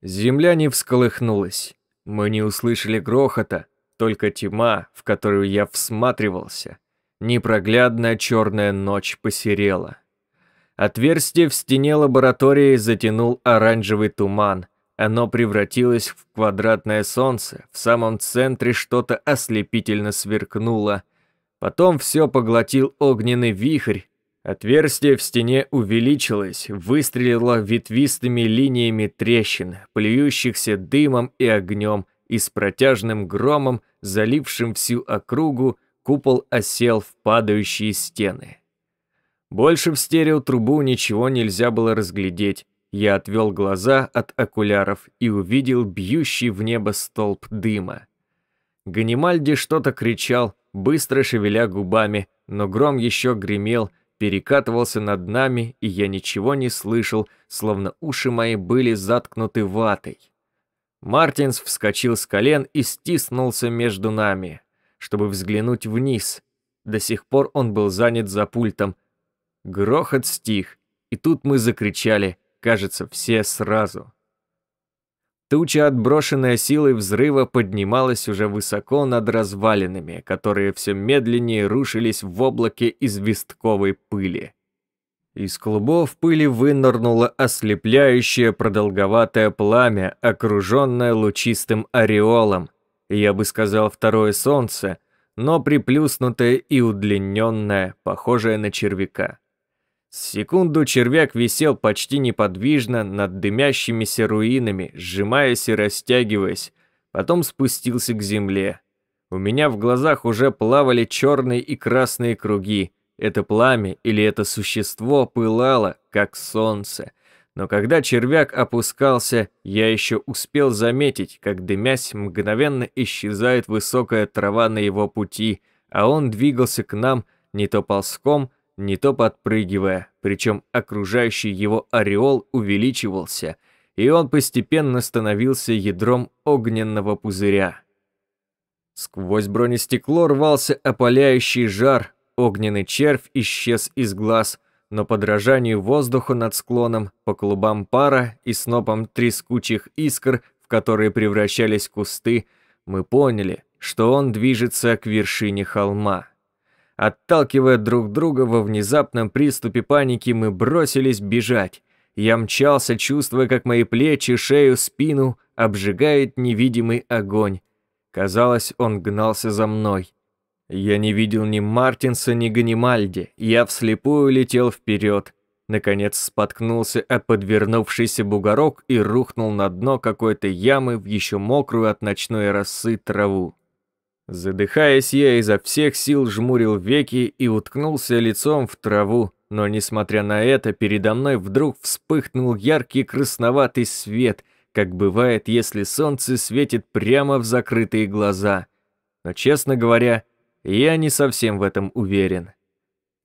земля не всколыхнулась. Мы не услышали грохота, только тьма, в которую я всматривался. Непроглядная черная ночь посерела. Отверстие в стене лаборатории затянул оранжевый туман. Оно превратилось в квадратное солнце. В самом центре что-то ослепительно сверкнуло. Потом все поглотил огненный вихрь. Отверстие в стене увеличилось, выстрелило ветвистыми линиями трещин, плюющихся дымом и огнем, и с протяжным громом, залившим всю округу, Купол осел в падающие стены. Больше в стереотрубу ничего нельзя было разглядеть. Я отвел глаза от окуляров и увидел бьющий в небо столб дыма. Ганимальди что-то кричал, быстро шевеля губами, но гром еще гремел, перекатывался над нами, и я ничего не слышал, словно уши мои были заткнуты ватой. Мартинс вскочил с колен и стиснулся между нами чтобы взглянуть вниз. До сих пор он был занят за пультом. Грохот стих, и тут мы закричали, кажется, все сразу. Туча, отброшенная силой взрыва, поднималась уже высоко над развалинами, которые все медленнее рушились в облаке известковой пыли. Из клубов пыли вынырнуло ослепляющее продолговатое пламя, окруженное лучистым ореолом, я бы сказал второе солнце, но приплюснутое и удлиненное, похожее на червяка. Секунду червяк висел почти неподвижно над дымящимися руинами, сжимаясь и растягиваясь, потом спустился к земле. У меня в глазах уже плавали черные и красные круги. Это пламя или это существо пылало, как солнце, но когда червяк опускался, я еще успел заметить, как дымясь мгновенно исчезает высокая трава на его пути, а он двигался к нам не то ползком, не то подпрыгивая, причем окружающий его ореол увеличивался, и он постепенно становился ядром огненного пузыря. Сквозь бронестекло рвался опаляющий жар, огненный червь исчез из глаз – но подражанию воздуху над склоном, по клубам пара и снопам трескучих искр, в которые превращались кусты, мы поняли, что он движется к вершине холма. Отталкивая друг друга во внезапном приступе паники, мы бросились бежать. Я мчался, чувствуя, как мои плечи, шею, спину обжигает невидимый огонь. Казалось, он гнался за мной. Я не видел ни Мартинса, ни Ганимальди. Я вслепую летел вперед. Наконец споткнулся о подвернувшийся бугорок и рухнул на дно какой-то ямы в еще мокрую от ночной росы траву. Задыхаясь, я изо всех сил жмурил веки и уткнулся лицом в траву, но, несмотря на это, передо мной вдруг вспыхнул яркий красноватый свет, как бывает, если солнце светит прямо в закрытые глаза. Но, честно говоря, я не совсем в этом уверен.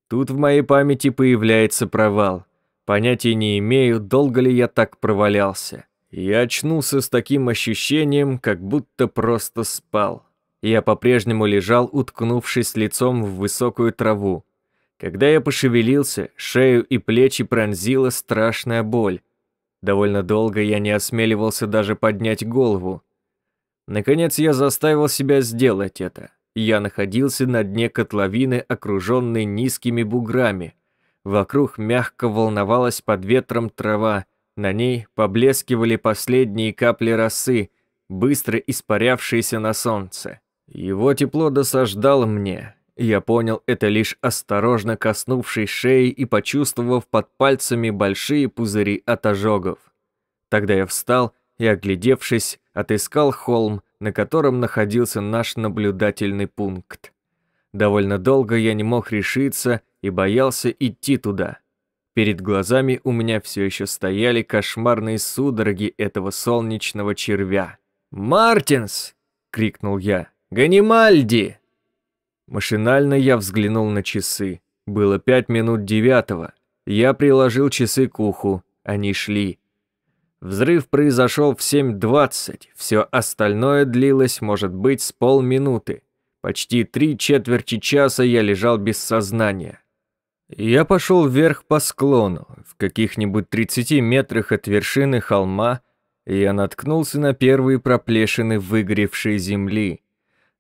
Тут в моей памяти появляется провал. Понятия не имею, долго ли я так провалялся. Я очнулся с таким ощущением, как будто просто спал. Я по-прежнему лежал, уткнувшись лицом в высокую траву. Когда я пошевелился, шею и плечи пронзила страшная боль. Довольно долго я не осмеливался даже поднять голову. Наконец я заставил себя сделать это. Я находился на дне котловины, окруженной низкими буграми. Вокруг мягко волновалась под ветром трава, на ней поблескивали последние капли росы, быстро испарявшиеся на солнце. Его тепло досаждало мне. Я понял это лишь осторожно коснувшись шеи и почувствовав под пальцами большие пузыри от ожогов. Тогда я встал и, оглядевшись, отыскал холм, на котором находился наш наблюдательный пункт. Довольно долго я не мог решиться и боялся идти туда. Перед глазами у меня все еще стояли кошмарные судороги этого солнечного червя. «Мартинс!» — крикнул я. «Ганимальди!» Машинально я взглянул на часы. Было пять минут девятого. Я приложил часы к уху. Они шли. Взрыв произошел в 7.20, все остальное длилось, может быть, с полминуты. Почти три четверти часа я лежал без сознания. Я пошел вверх по склону, в каких-нибудь 30 метрах от вершины холма, и я наткнулся на первые проплешины выгревшей земли.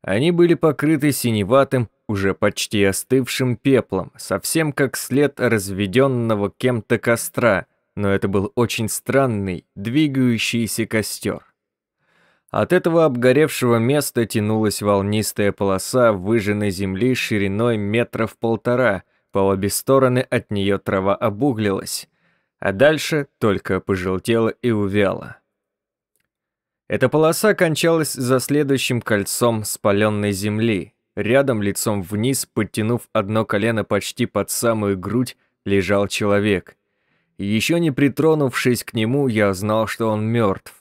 Они были покрыты синеватым, уже почти остывшим пеплом, совсем как след разведенного кем-то костра, но это был очень странный, двигающийся костер. От этого обгоревшего места тянулась волнистая полоса выжженной земли шириной метров полтора, по обе стороны от нее трава обуглилась, а дальше только пожелтела и увяла. Эта полоса кончалась за следующим кольцом спаленной земли. Рядом, лицом вниз, подтянув одно колено почти под самую грудь, лежал человек – еще не притронувшись к нему, я знал, что он мертв.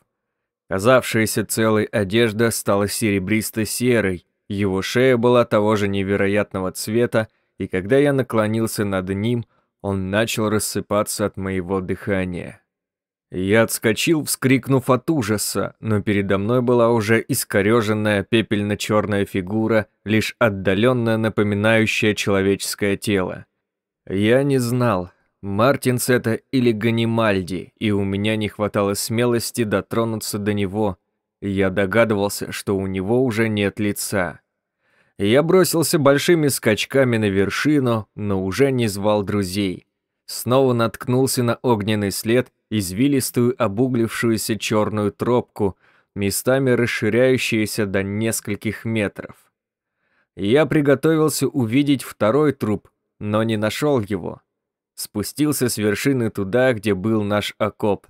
Казавшаяся целой одежда стала серебристо-серой, его шея была того же невероятного цвета, и когда я наклонился над ним, он начал рассыпаться от моего дыхания. Я отскочил, вскрикнув от ужаса, но передо мной была уже искореженная пепельно-черная фигура, лишь отдаленно напоминающая человеческое тело. Я не знал, Мартинс это или Ганимальди, и у меня не хватало смелости дотронуться до него. Я догадывался, что у него уже нет лица. Я бросился большими скачками на вершину, но уже не звал друзей. Снова наткнулся на огненный след, извилистую обуглившуюся черную тропку, местами расширяющуюся до нескольких метров. Я приготовился увидеть второй труп, но не нашел его спустился с вершины туда, где был наш окоп.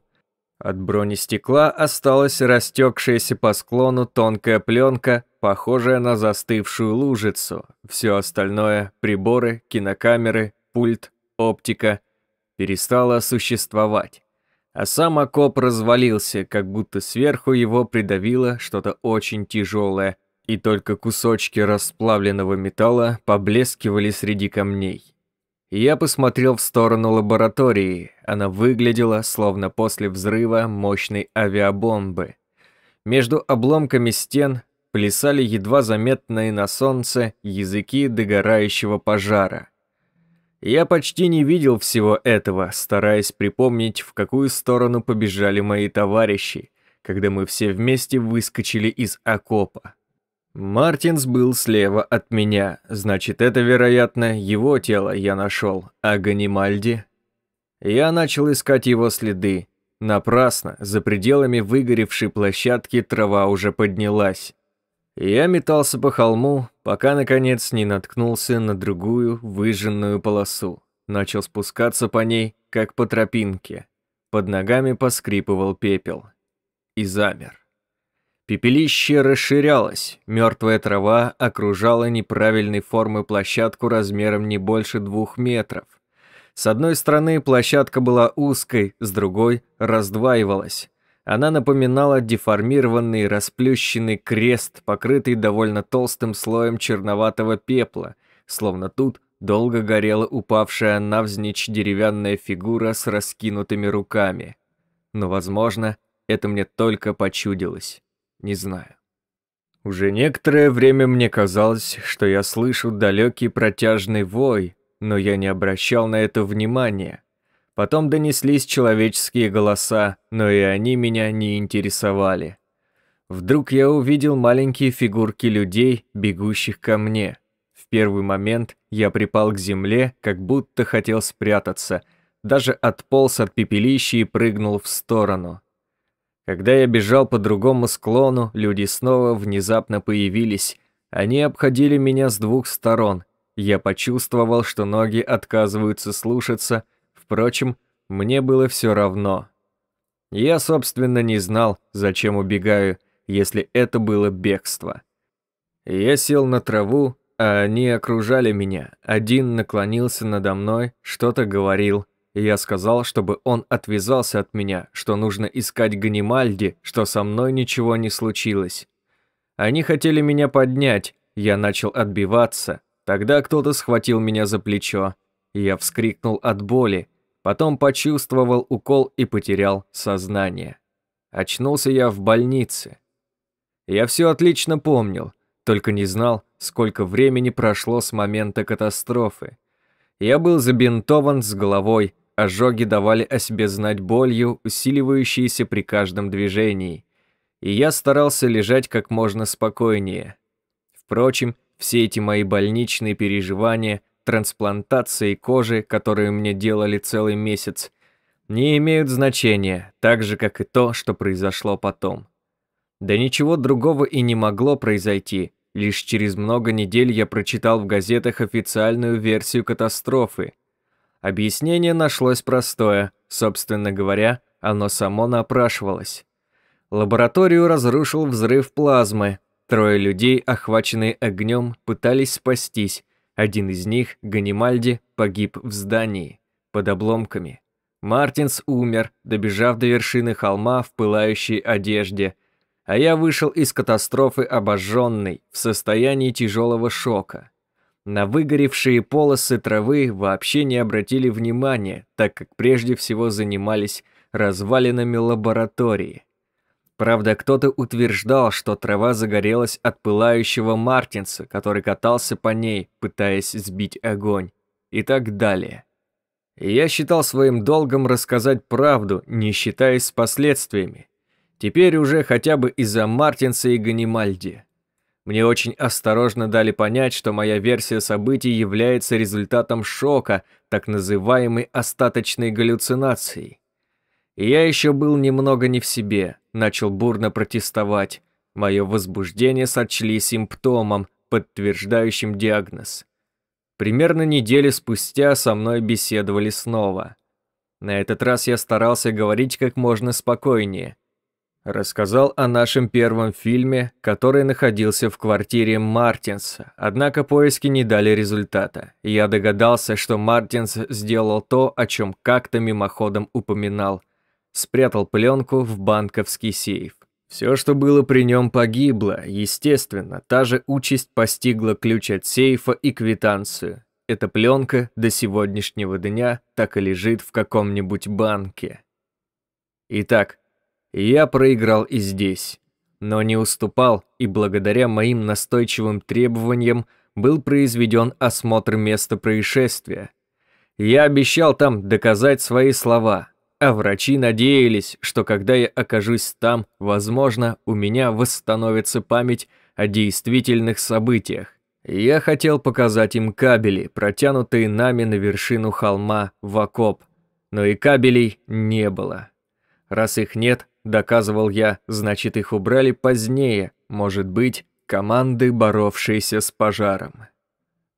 От бронестекла осталась растекшаяся по склону тонкая пленка, похожая на застывшую лужицу. Все остальное — приборы, кинокамеры, пульт, оптика — перестало существовать. А сам окоп развалился, как будто сверху его придавило что-то очень тяжелое, и только кусочки расплавленного металла поблескивали среди камней. Я посмотрел в сторону лаборатории. Она выглядела, словно после взрыва мощной авиабомбы. Между обломками стен плясали едва заметные на солнце языки догорающего пожара. Я почти не видел всего этого, стараясь припомнить, в какую сторону побежали мои товарищи, когда мы все вместе выскочили из окопа. Мартинс был слева от меня, значит, это, вероятно, его тело я нашел, а Ганимальди... Я начал искать его следы. Напрасно, за пределами выгоревшей площадки трава уже поднялась. Я метался по холму, пока, наконец, не наткнулся на другую выжженную полосу. Начал спускаться по ней, как по тропинке. Под ногами поскрипывал пепел. И замер. Пепелище расширялось, мертвая трава окружала неправильной формы площадку размером не больше двух метров. С одной стороны площадка была узкой, с другой раздваивалась. Она напоминала деформированный расплющенный крест, покрытый довольно толстым слоем черноватого пепла, словно тут долго горела упавшая навзничь деревянная фигура с раскинутыми руками. Но, возможно, это мне только почудилось не знаю. Уже некоторое время мне казалось, что я слышу далекий протяжный вой, но я не обращал на это внимания. Потом донеслись человеческие голоса, но и они меня не интересовали. Вдруг я увидел маленькие фигурки людей, бегущих ко мне. В первый момент я припал к земле, как будто хотел спрятаться, даже отполз от пепелища и прыгнул в сторону. Когда я бежал по другому склону, люди снова внезапно появились. Они обходили меня с двух сторон. Я почувствовал, что ноги отказываются слушаться. Впрочем, мне было все равно. Я, собственно, не знал, зачем убегаю, если это было бегство. Я сел на траву, а они окружали меня. Один наклонился надо мной, что-то говорил я сказал, чтобы он отвязался от меня, что нужно искать Ганимальди, что со мной ничего не случилось. Они хотели меня поднять, я начал отбиваться, тогда кто-то схватил меня за плечо, я вскрикнул от боли, потом почувствовал укол и потерял сознание. Очнулся я в больнице. Я все отлично помнил, только не знал, сколько времени прошло с момента катастрофы. Я был забинтован с головой, Ожоги давали о себе знать болью, усиливающейся при каждом движении. И я старался лежать как можно спокойнее. Впрочем, все эти мои больничные переживания, трансплантации кожи, которые мне делали целый месяц, не имеют значения, так же, как и то, что произошло потом. Да ничего другого и не могло произойти. Лишь через много недель я прочитал в газетах официальную версию катастрофы, Объяснение нашлось простое, собственно говоря, оно само напрашивалось. Лабораторию разрушил взрыв плазмы. Трое людей, охваченные огнем, пытались спастись. Один из них, Ганимальди, погиб в здании, под обломками. Мартинс умер, добежав до вершины холма в пылающей одежде. А я вышел из катастрофы обожженный, в состоянии тяжелого шока. На выгоревшие полосы травы вообще не обратили внимания, так как прежде всего занимались развалинами лаборатории. Правда, кто-то утверждал, что трава загорелась от пылающего Мартинса, который катался по ней, пытаясь сбить огонь, и так далее. я считал своим долгом рассказать правду, не считаясь с последствиями. Теперь уже хотя бы из-за Мартинса и Ганимальди. Мне очень осторожно дали понять, что моя версия событий является результатом шока, так называемой остаточной галлюцинацией. И я еще был немного не в себе, начал бурно протестовать. Мое возбуждение сочли симптомом, подтверждающим диагноз. Примерно неделю спустя со мной беседовали снова. На этот раз я старался говорить как можно спокойнее, Рассказал о нашем первом фильме, который находился в квартире Мартинса, однако поиски не дали результата. Я догадался, что Мартинс сделал то, о чем как-то мимоходом упоминал. Спрятал пленку в банковский сейф. Все, что было при нем, погибло. Естественно, та же участь постигла ключ от сейфа и квитанцию. Эта пленка до сегодняшнего дня так и лежит в каком-нибудь банке. Итак, я проиграл и здесь, но не уступал, и благодаря моим настойчивым требованиям был произведен осмотр места происшествия. Я обещал там доказать свои слова, а врачи надеялись, что когда я окажусь там, возможно, у меня восстановится память о действительных событиях. Я хотел показать им кабели, протянутые нами на вершину холма в окоп, но и кабелей не было. Раз их нет, Доказывал я, значит, их убрали позднее, может быть, команды, боровшиеся с пожаром.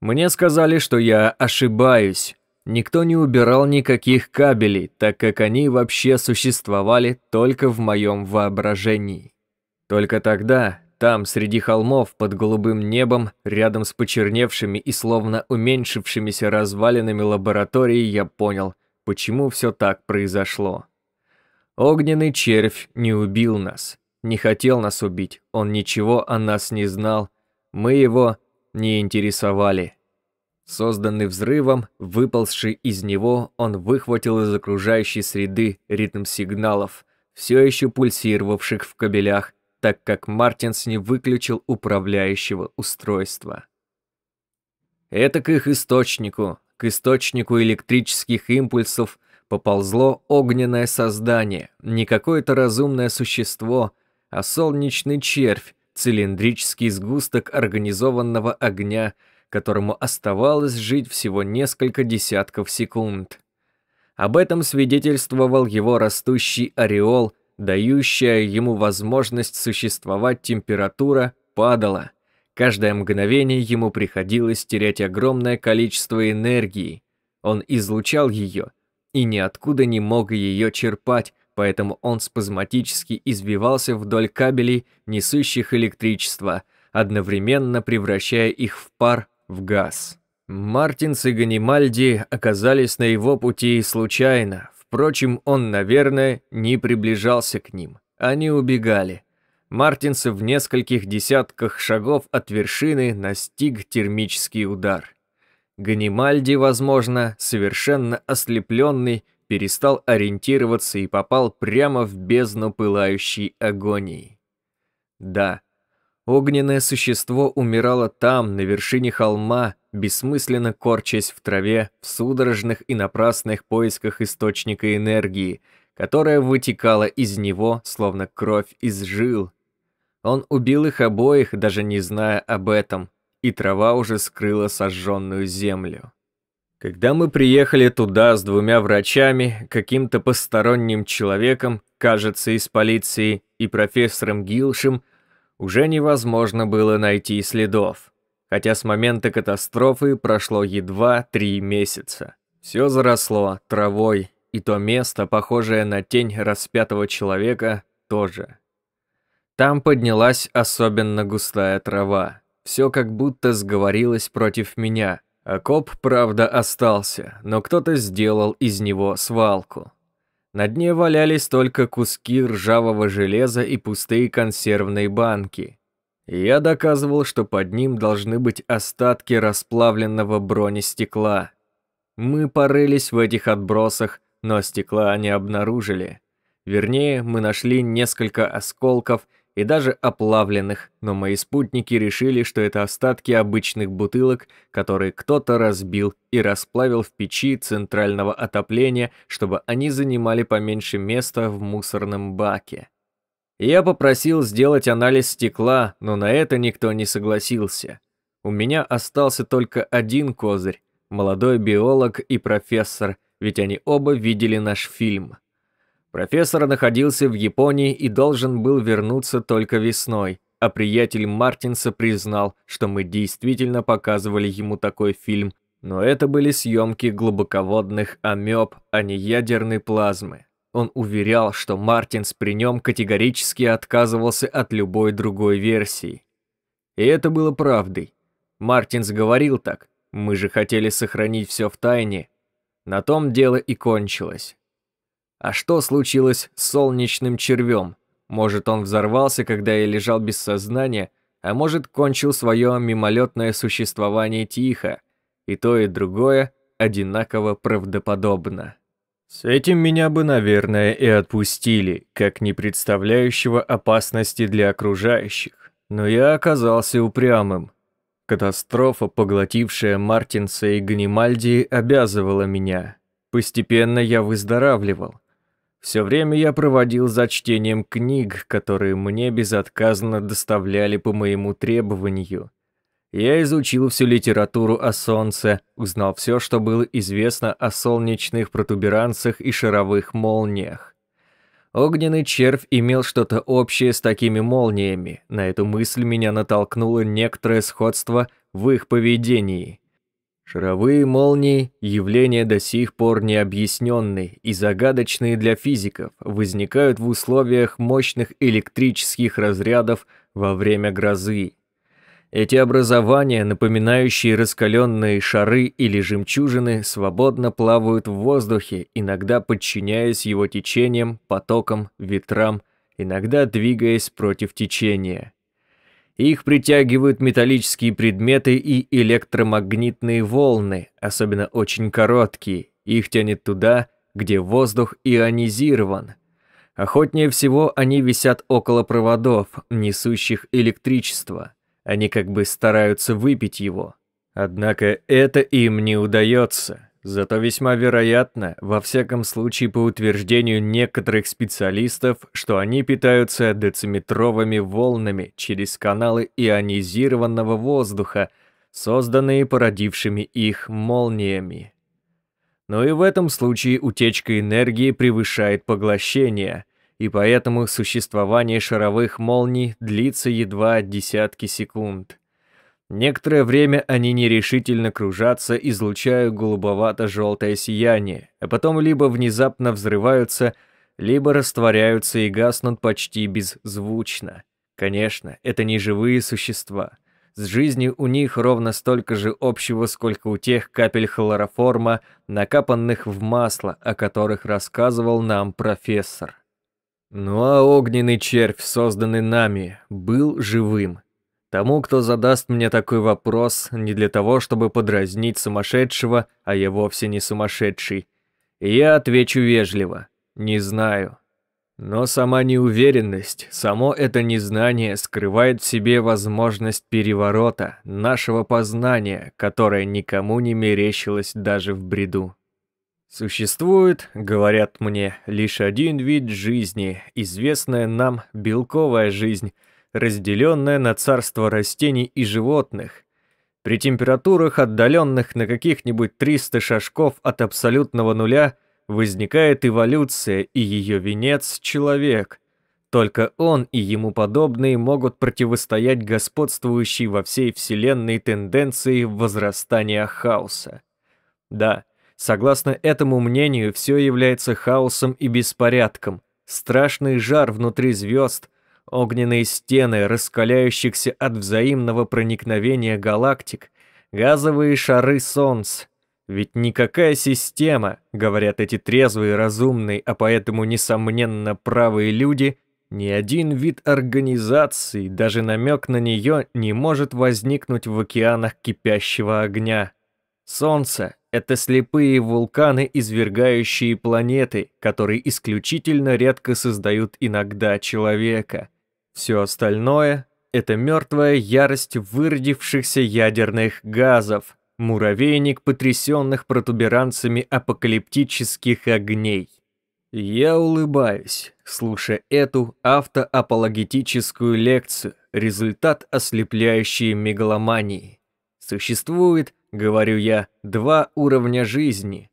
Мне сказали, что я ошибаюсь. Никто не убирал никаких кабелей, так как они вообще существовали только в моем воображении. Только тогда, там, среди холмов, под голубым небом, рядом с почерневшими и словно уменьшившимися развалинами лаборатории, я понял, почему все так произошло. Огненный червь не убил нас, не хотел нас убить, он ничего о нас не знал, мы его не интересовали. Созданный взрывом, выползший из него, он выхватил из окружающей среды ритм сигналов, все еще пульсировавших в кабелях, так как Мартинс не выключил управляющего устройства. Это к их источнику, к источнику электрических импульсов – Поползло огненное создание, не какое-то разумное существо, а солнечный червь, цилиндрический сгусток организованного огня, которому оставалось жить всего несколько десятков секунд. Об этом свидетельствовал его растущий ореол, дающая ему возможность существовать температура, падала. Каждое мгновение ему приходилось терять огромное количество энергии. Он излучал ее, и ниоткуда не мог ее черпать, поэтому он спазматически извивался вдоль кабелей, несущих электричество, одновременно превращая их в пар, в газ. Мартинс и Ганимальди оказались на его пути случайно, впрочем, он, наверное, не приближался к ним. Они убегали. Мартинс в нескольких десятках шагов от вершины настиг термический удар. Ганимальди, возможно, совершенно ослепленный, перестал ориентироваться и попал прямо в бездну пылающей агонии. Да, огненное существо умирало там, на вершине холма, бессмысленно корчась в траве в судорожных и напрасных поисках источника энергии, которая вытекала из него, словно кровь из жил. Он убил их обоих, даже не зная об этом, и трава уже скрыла сожженную землю. Когда мы приехали туда с двумя врачами, каким-то посторонним человеком, кажется, из полиции, и профессором Гилшем, уже невозможно было найти следов, хотя с момента катастрофы прошло едва три месяца. Все заросло травой, и то место, похожее на тень распятого человека, тоже. Там поднялась особенно густая трава. Все как будто сговорилось против меня. Окоп, а правда, остался, но кто-то сделал из него свалку. На дне валялись только куски ржавого железа и пустые консервные банки. я доказывал, что под ним должны быть остатки расплавленного бронестекла. Мы порылись в этих отбросах, но стекла не обнаружили. Вернее, мы нашли несколько осколков – и даже оплавленных, но мои спутники решили, что это остатки обычных бутылок, которые кто-то разбил и расплавил в печи центрального отопления, чтобы они занимали поменьше места в мусорном баке. Я попросил сделать анализ стекла, но на это никто не согласился. У меня остался только один козырь – молодой биолог и профессор, ведь они оба видели наш фильм. Профессор находился в Японии и должен был вернуться только весной, а приятель Мартинса признал, что мы действительно показывали ему такой фильм, но это были съемки глубоководных амеб, а не ядерной плазмы. Он уверял, что Мартинс при нем категорически отказывался от любой другой версии. И это было правдой. Мартинс говорил так, мы же хотели сохранить все в тайне. На том дело и кончилось. А что случилось с солнечным червем? Может, он взорвался, когда я лежал без сознания, а может, кончил свое мимолетное существование тихо. И то, и другое одинаково правдоподобно. С этим меня бы, наверное, и отпустили, как не представляющего опасности для окружающих. Но я оказался упрямым. Катастрофа, поглотившая Мартинса и Ганимальди, обязывала меня. Постепенно я выздоравливал. Все время я проводил за чтением книг, которые мне безотказно доставляли по моему требованию. Я изучил всю литературу о Солнце, узнал все, что было известно о солнечных протуберанцах и шаровых молниях. Огненный червь имел что-то общее с такими молниями, на эту мысль меня натолкнуло некоторое сходство в их поведении. Шаровые молнии – явления до сих пор необъясненные и загадочные для физиков, возникают в условиях мощных электрических разрядов во время грозы. Эти образования, напоминающие раскаленные шары или жемчужины, свободно плавают в воздухе, иногда подчиняясь его течениям, потокам, ветрам, иногда двигаясь против течения. Их притягивают металлические предметы и электромагнитные волны, особенно очень короткие. Их тянет туда, где воздух ионизирован. Охотнее всего они висят около проводов, несущих электричество. Они как бы стараются выпить его. Однако это им не удается. Зато весьма вероятно, во всяком случае по утверждению некоторых специалистов, что они питаются дециметровыми волнами через каналы ионизированного воздуха, созданные породившими их молниями. Но и в этом случае утечка энергии превышает поглощение, и поэтому существование шаровых молний длится едва десятки секунд. Некоторое время они нерешительно кружатся, излучая голубовато-желтое сияние, а потом либо внезапно взрываются, либо растворяются и гаснут почти беззвучно. Конечно, это не живые существа. С жизнью у них ровно столько же общего, сколько у тех капель хлороформа, накапанных в масло, о которых рассказывал нам профессор. Ну а огненный червь, созданный нами, был живым – Тому, кто задаст мне такой вопрос, не для того, чтобы подразнить сумасшедшего, а я вовсе не сумасшедший. Я отвечу вежливо. Не знаю. Но сама неуверенность, само это незнание скрывает в себе возможность переворота, нашего познания, которое никому не мерещилось даже в бреду. Существует, говорят мне, лишь один вид жизни, известная нам белковая жизнь – разделенное на царство растений и животных. При температурах, отдаленных на каких-нибудь 300 шажков от абсолютного нуля, возникает эволюция, и ее венец — человек. Только он и ему подобные могут противостоять господствующей во всей Вселенной тенденции возрастания хаоса. Да, согласно этому мнению, все является хаосом и беспорядком. Страшный жар внутри звезд, огненные стены раскаляющихся от взаимного проникновения галактик, газовые шары Солнц. Ведь никакая система, говорят эти трезвые, разумные, а поэтому, несомненно, правые люди, ни один вид организации, даже намек на нее, не может возникнуть в океанах кипящего огня. Солнце – это слепые вулканы, извергающие планеты, которые исключительно редко создают иногда человека. Все остальное – это мертвая ярость выродившихся ядерных газов, муравейник потрясенных протуберанцами апокалиптических огней. Я улыбаюсь, слушая эту автоапологетическую лекцию, результат ослепляющей мегаломании. Существует, говорю я, два уровня жизни.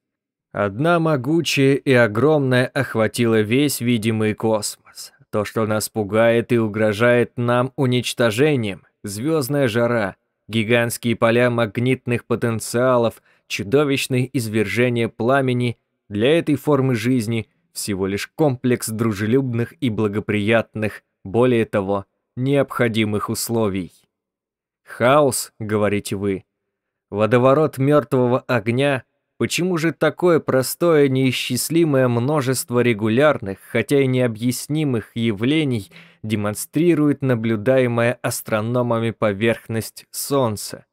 Одна могучая и огромная охватила весь видимый космос. То, что нас пугает и угрожает нам уничтожением. Звездная жара, гигантские поля магнитных потенциалов, чудовищные извержения пламени – для этой формы жизни всего лишь комплекс дружелюбных и благоприятных, более того, необходимых условий. Хаос, говорите вы, водоворот мертвого огня, Почему же такое простое неисчислимое множество регулярных, хотя и необъяснимых явлений демонстрирует наблюдаемая астрономами поверхность Солнца?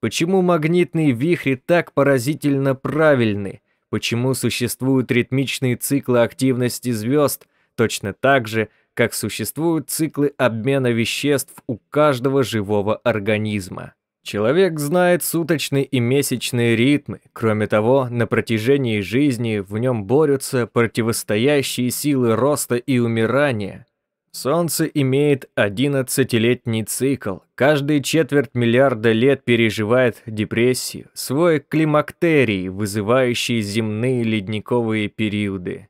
Почему магнитные вихри так поразительно правильны? Почему существуют ритмичные циклы активности звезд, точно так же, как существуют циклы обмена веществ у каждого живого организма? Человек знает суточные и месячные ритмы. Кроме того, на протяжении жизни в нем борются противостоящие силы роста и умирания. Солнце имеет 11-летний цикл. Каждые четверть миллиарда лет переживает депрессию, свой климактерий, вызывающий земные ледниковые периоды.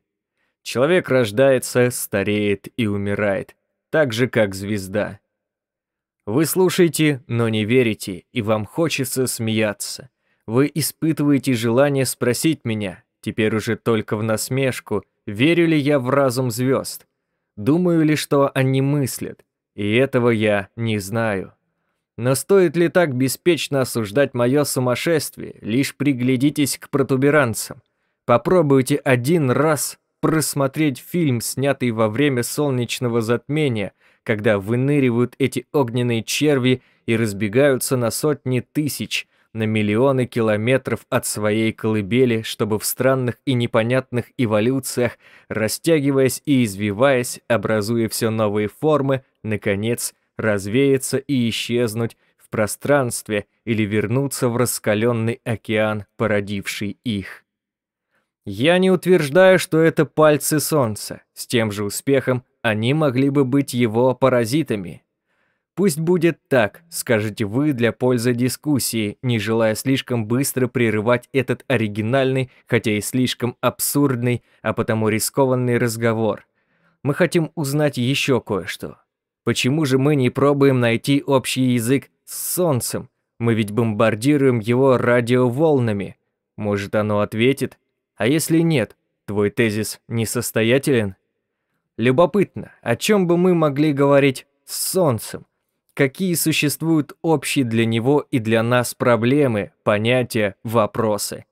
Человек рождается, стареет и умирает, так же как звезда. Вы слушаете, но не верите, и вам хочется смеяться. Вы испытываете желание спросить меня, теперь уже только в насмешку, верю ли я в разум звезд. Думаю ли, что они мыслят, и этого я не знаю. Но стоит ли так беспечно осуждать мое сумасшествие, лишь приглядитесь к протуберанцам. Попробуйте один раз просмотреть фильм, снятый во время солнечного затмения – когда выныривают эти огненные черви и разбегаются на сотни тысяч, на миллионы километров от своей колыбели, чтобы в странных и непонятных эволюциях, растягиваясь и извиваясь, образуя все новые формы, наконец развеяться и исчезнуть в пространстве или вернуться в раскаленный океан, породивший их. Я не утверждаю, что это пальцы солнца. С тем же успехом они могли бы быть его паразитами. Пусть будет так, скажете вы для пользы дискуссии, не желая слишком быстро прерывать этот оригинальный, хотя и слишком абсурдный, а потому рискованный разговор. Мы хотим узнать еще кое-что. Почему же мы не пробуем найти общий язык с Солнцем? Мы ведь бомбардируем его радиоволнами. Может, оно ответит? А если нет, твой тезис несостоятелен? Любопытно, о чем бы мы могли говорить с Солнцем? Какие существуют общие для него и для нас проблемы, понятия, вопросы?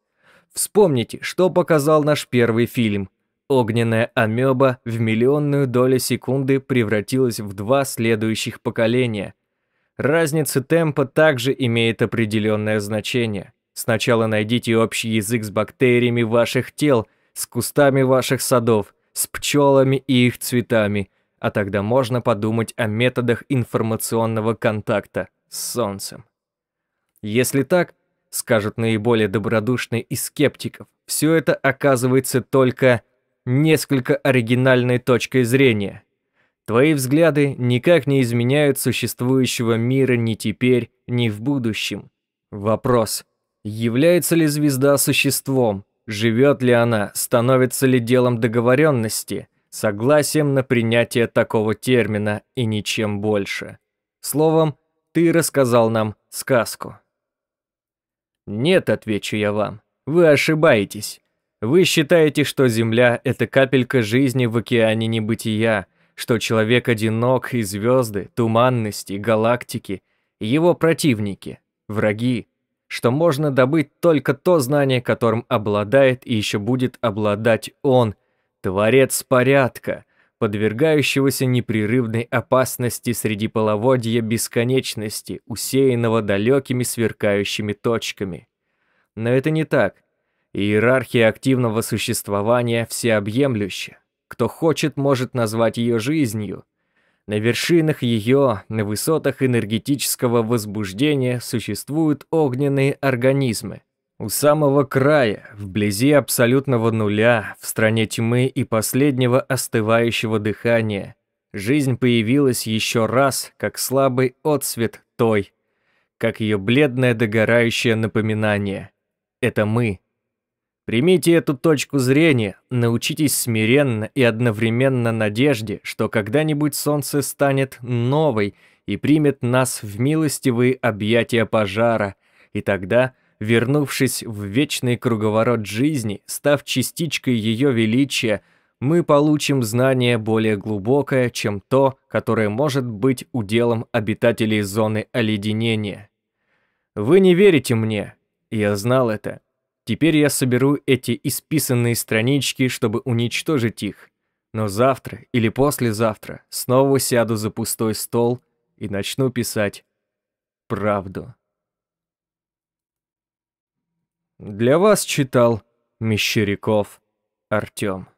Вспомните, что показал наш первый фильм. Огненная амеба в миллионную долю секунды превратилась в два следующих поколения. Разница темпа также имеет определенное значение. Сначала найдите общий язык с бактериями ваших тел, с кустами ваших садов – с пчелами и их цветами, а тогда можно подумать о методах информационного контакта с Солнцем. Если так, скажут наиболее добродушные из скептиков, все это оказывается только несколько оригинальной точкой зрения. Твои взгляды никак не изменяют существующего мира ни теперь, ни в будущем. Вопрос, является ли звезда существом, Живет ли она, становится ли делом договоренности, согласием на принятие такого термина и ничем больше. Словом, ты рассказал нам сказку. Нет, отвечу я вам, вы ошибаетесь. Вы считаете, что Земля – это капелька жизни в океане небытия, что человек одинок, и звезды, туманности, галактики – его противники, враги – что можно добыть только то знание, которым обладает и еще будет обладать он, творец порядка, подвергающегося непрерывной опасности среди половодья бесконечности, усеянного далекими сверкающими точками. Но это не так. Иерархия активного существования всеобъемлюща. Кто хочет, может назвать ее жизнью, на вершинах ее, на высотах энергетического возбуждения существуют огненные организмы. У самого края, вблизи абсолютного нуля, в стране тьмы и последнего остывающего дыхания, жизнь появилась еще раз, как слабый отсвет той, как ее бледное догорающее напоминание. Это мы. Примите эту точку зрения, научитесь смиренно и одновременно надежде, что когда-нибудь солнце станет новой и примет нас в милостивые объятия пожара, и тогда, вернувшись в вечный круговорот жизни, став частичкой ее величия, мы получим знание более глубокое, чем то, которое может быть уделом обитателей зоны оледенения. Вы не верите мне, я знал это, Теперь я соберу эти исписанные странички, чтобы уничтожить их. Но завтра или послезавтра снова сяду за пустой стол и начну писать правду. Для вас читал Мещеряков Артем.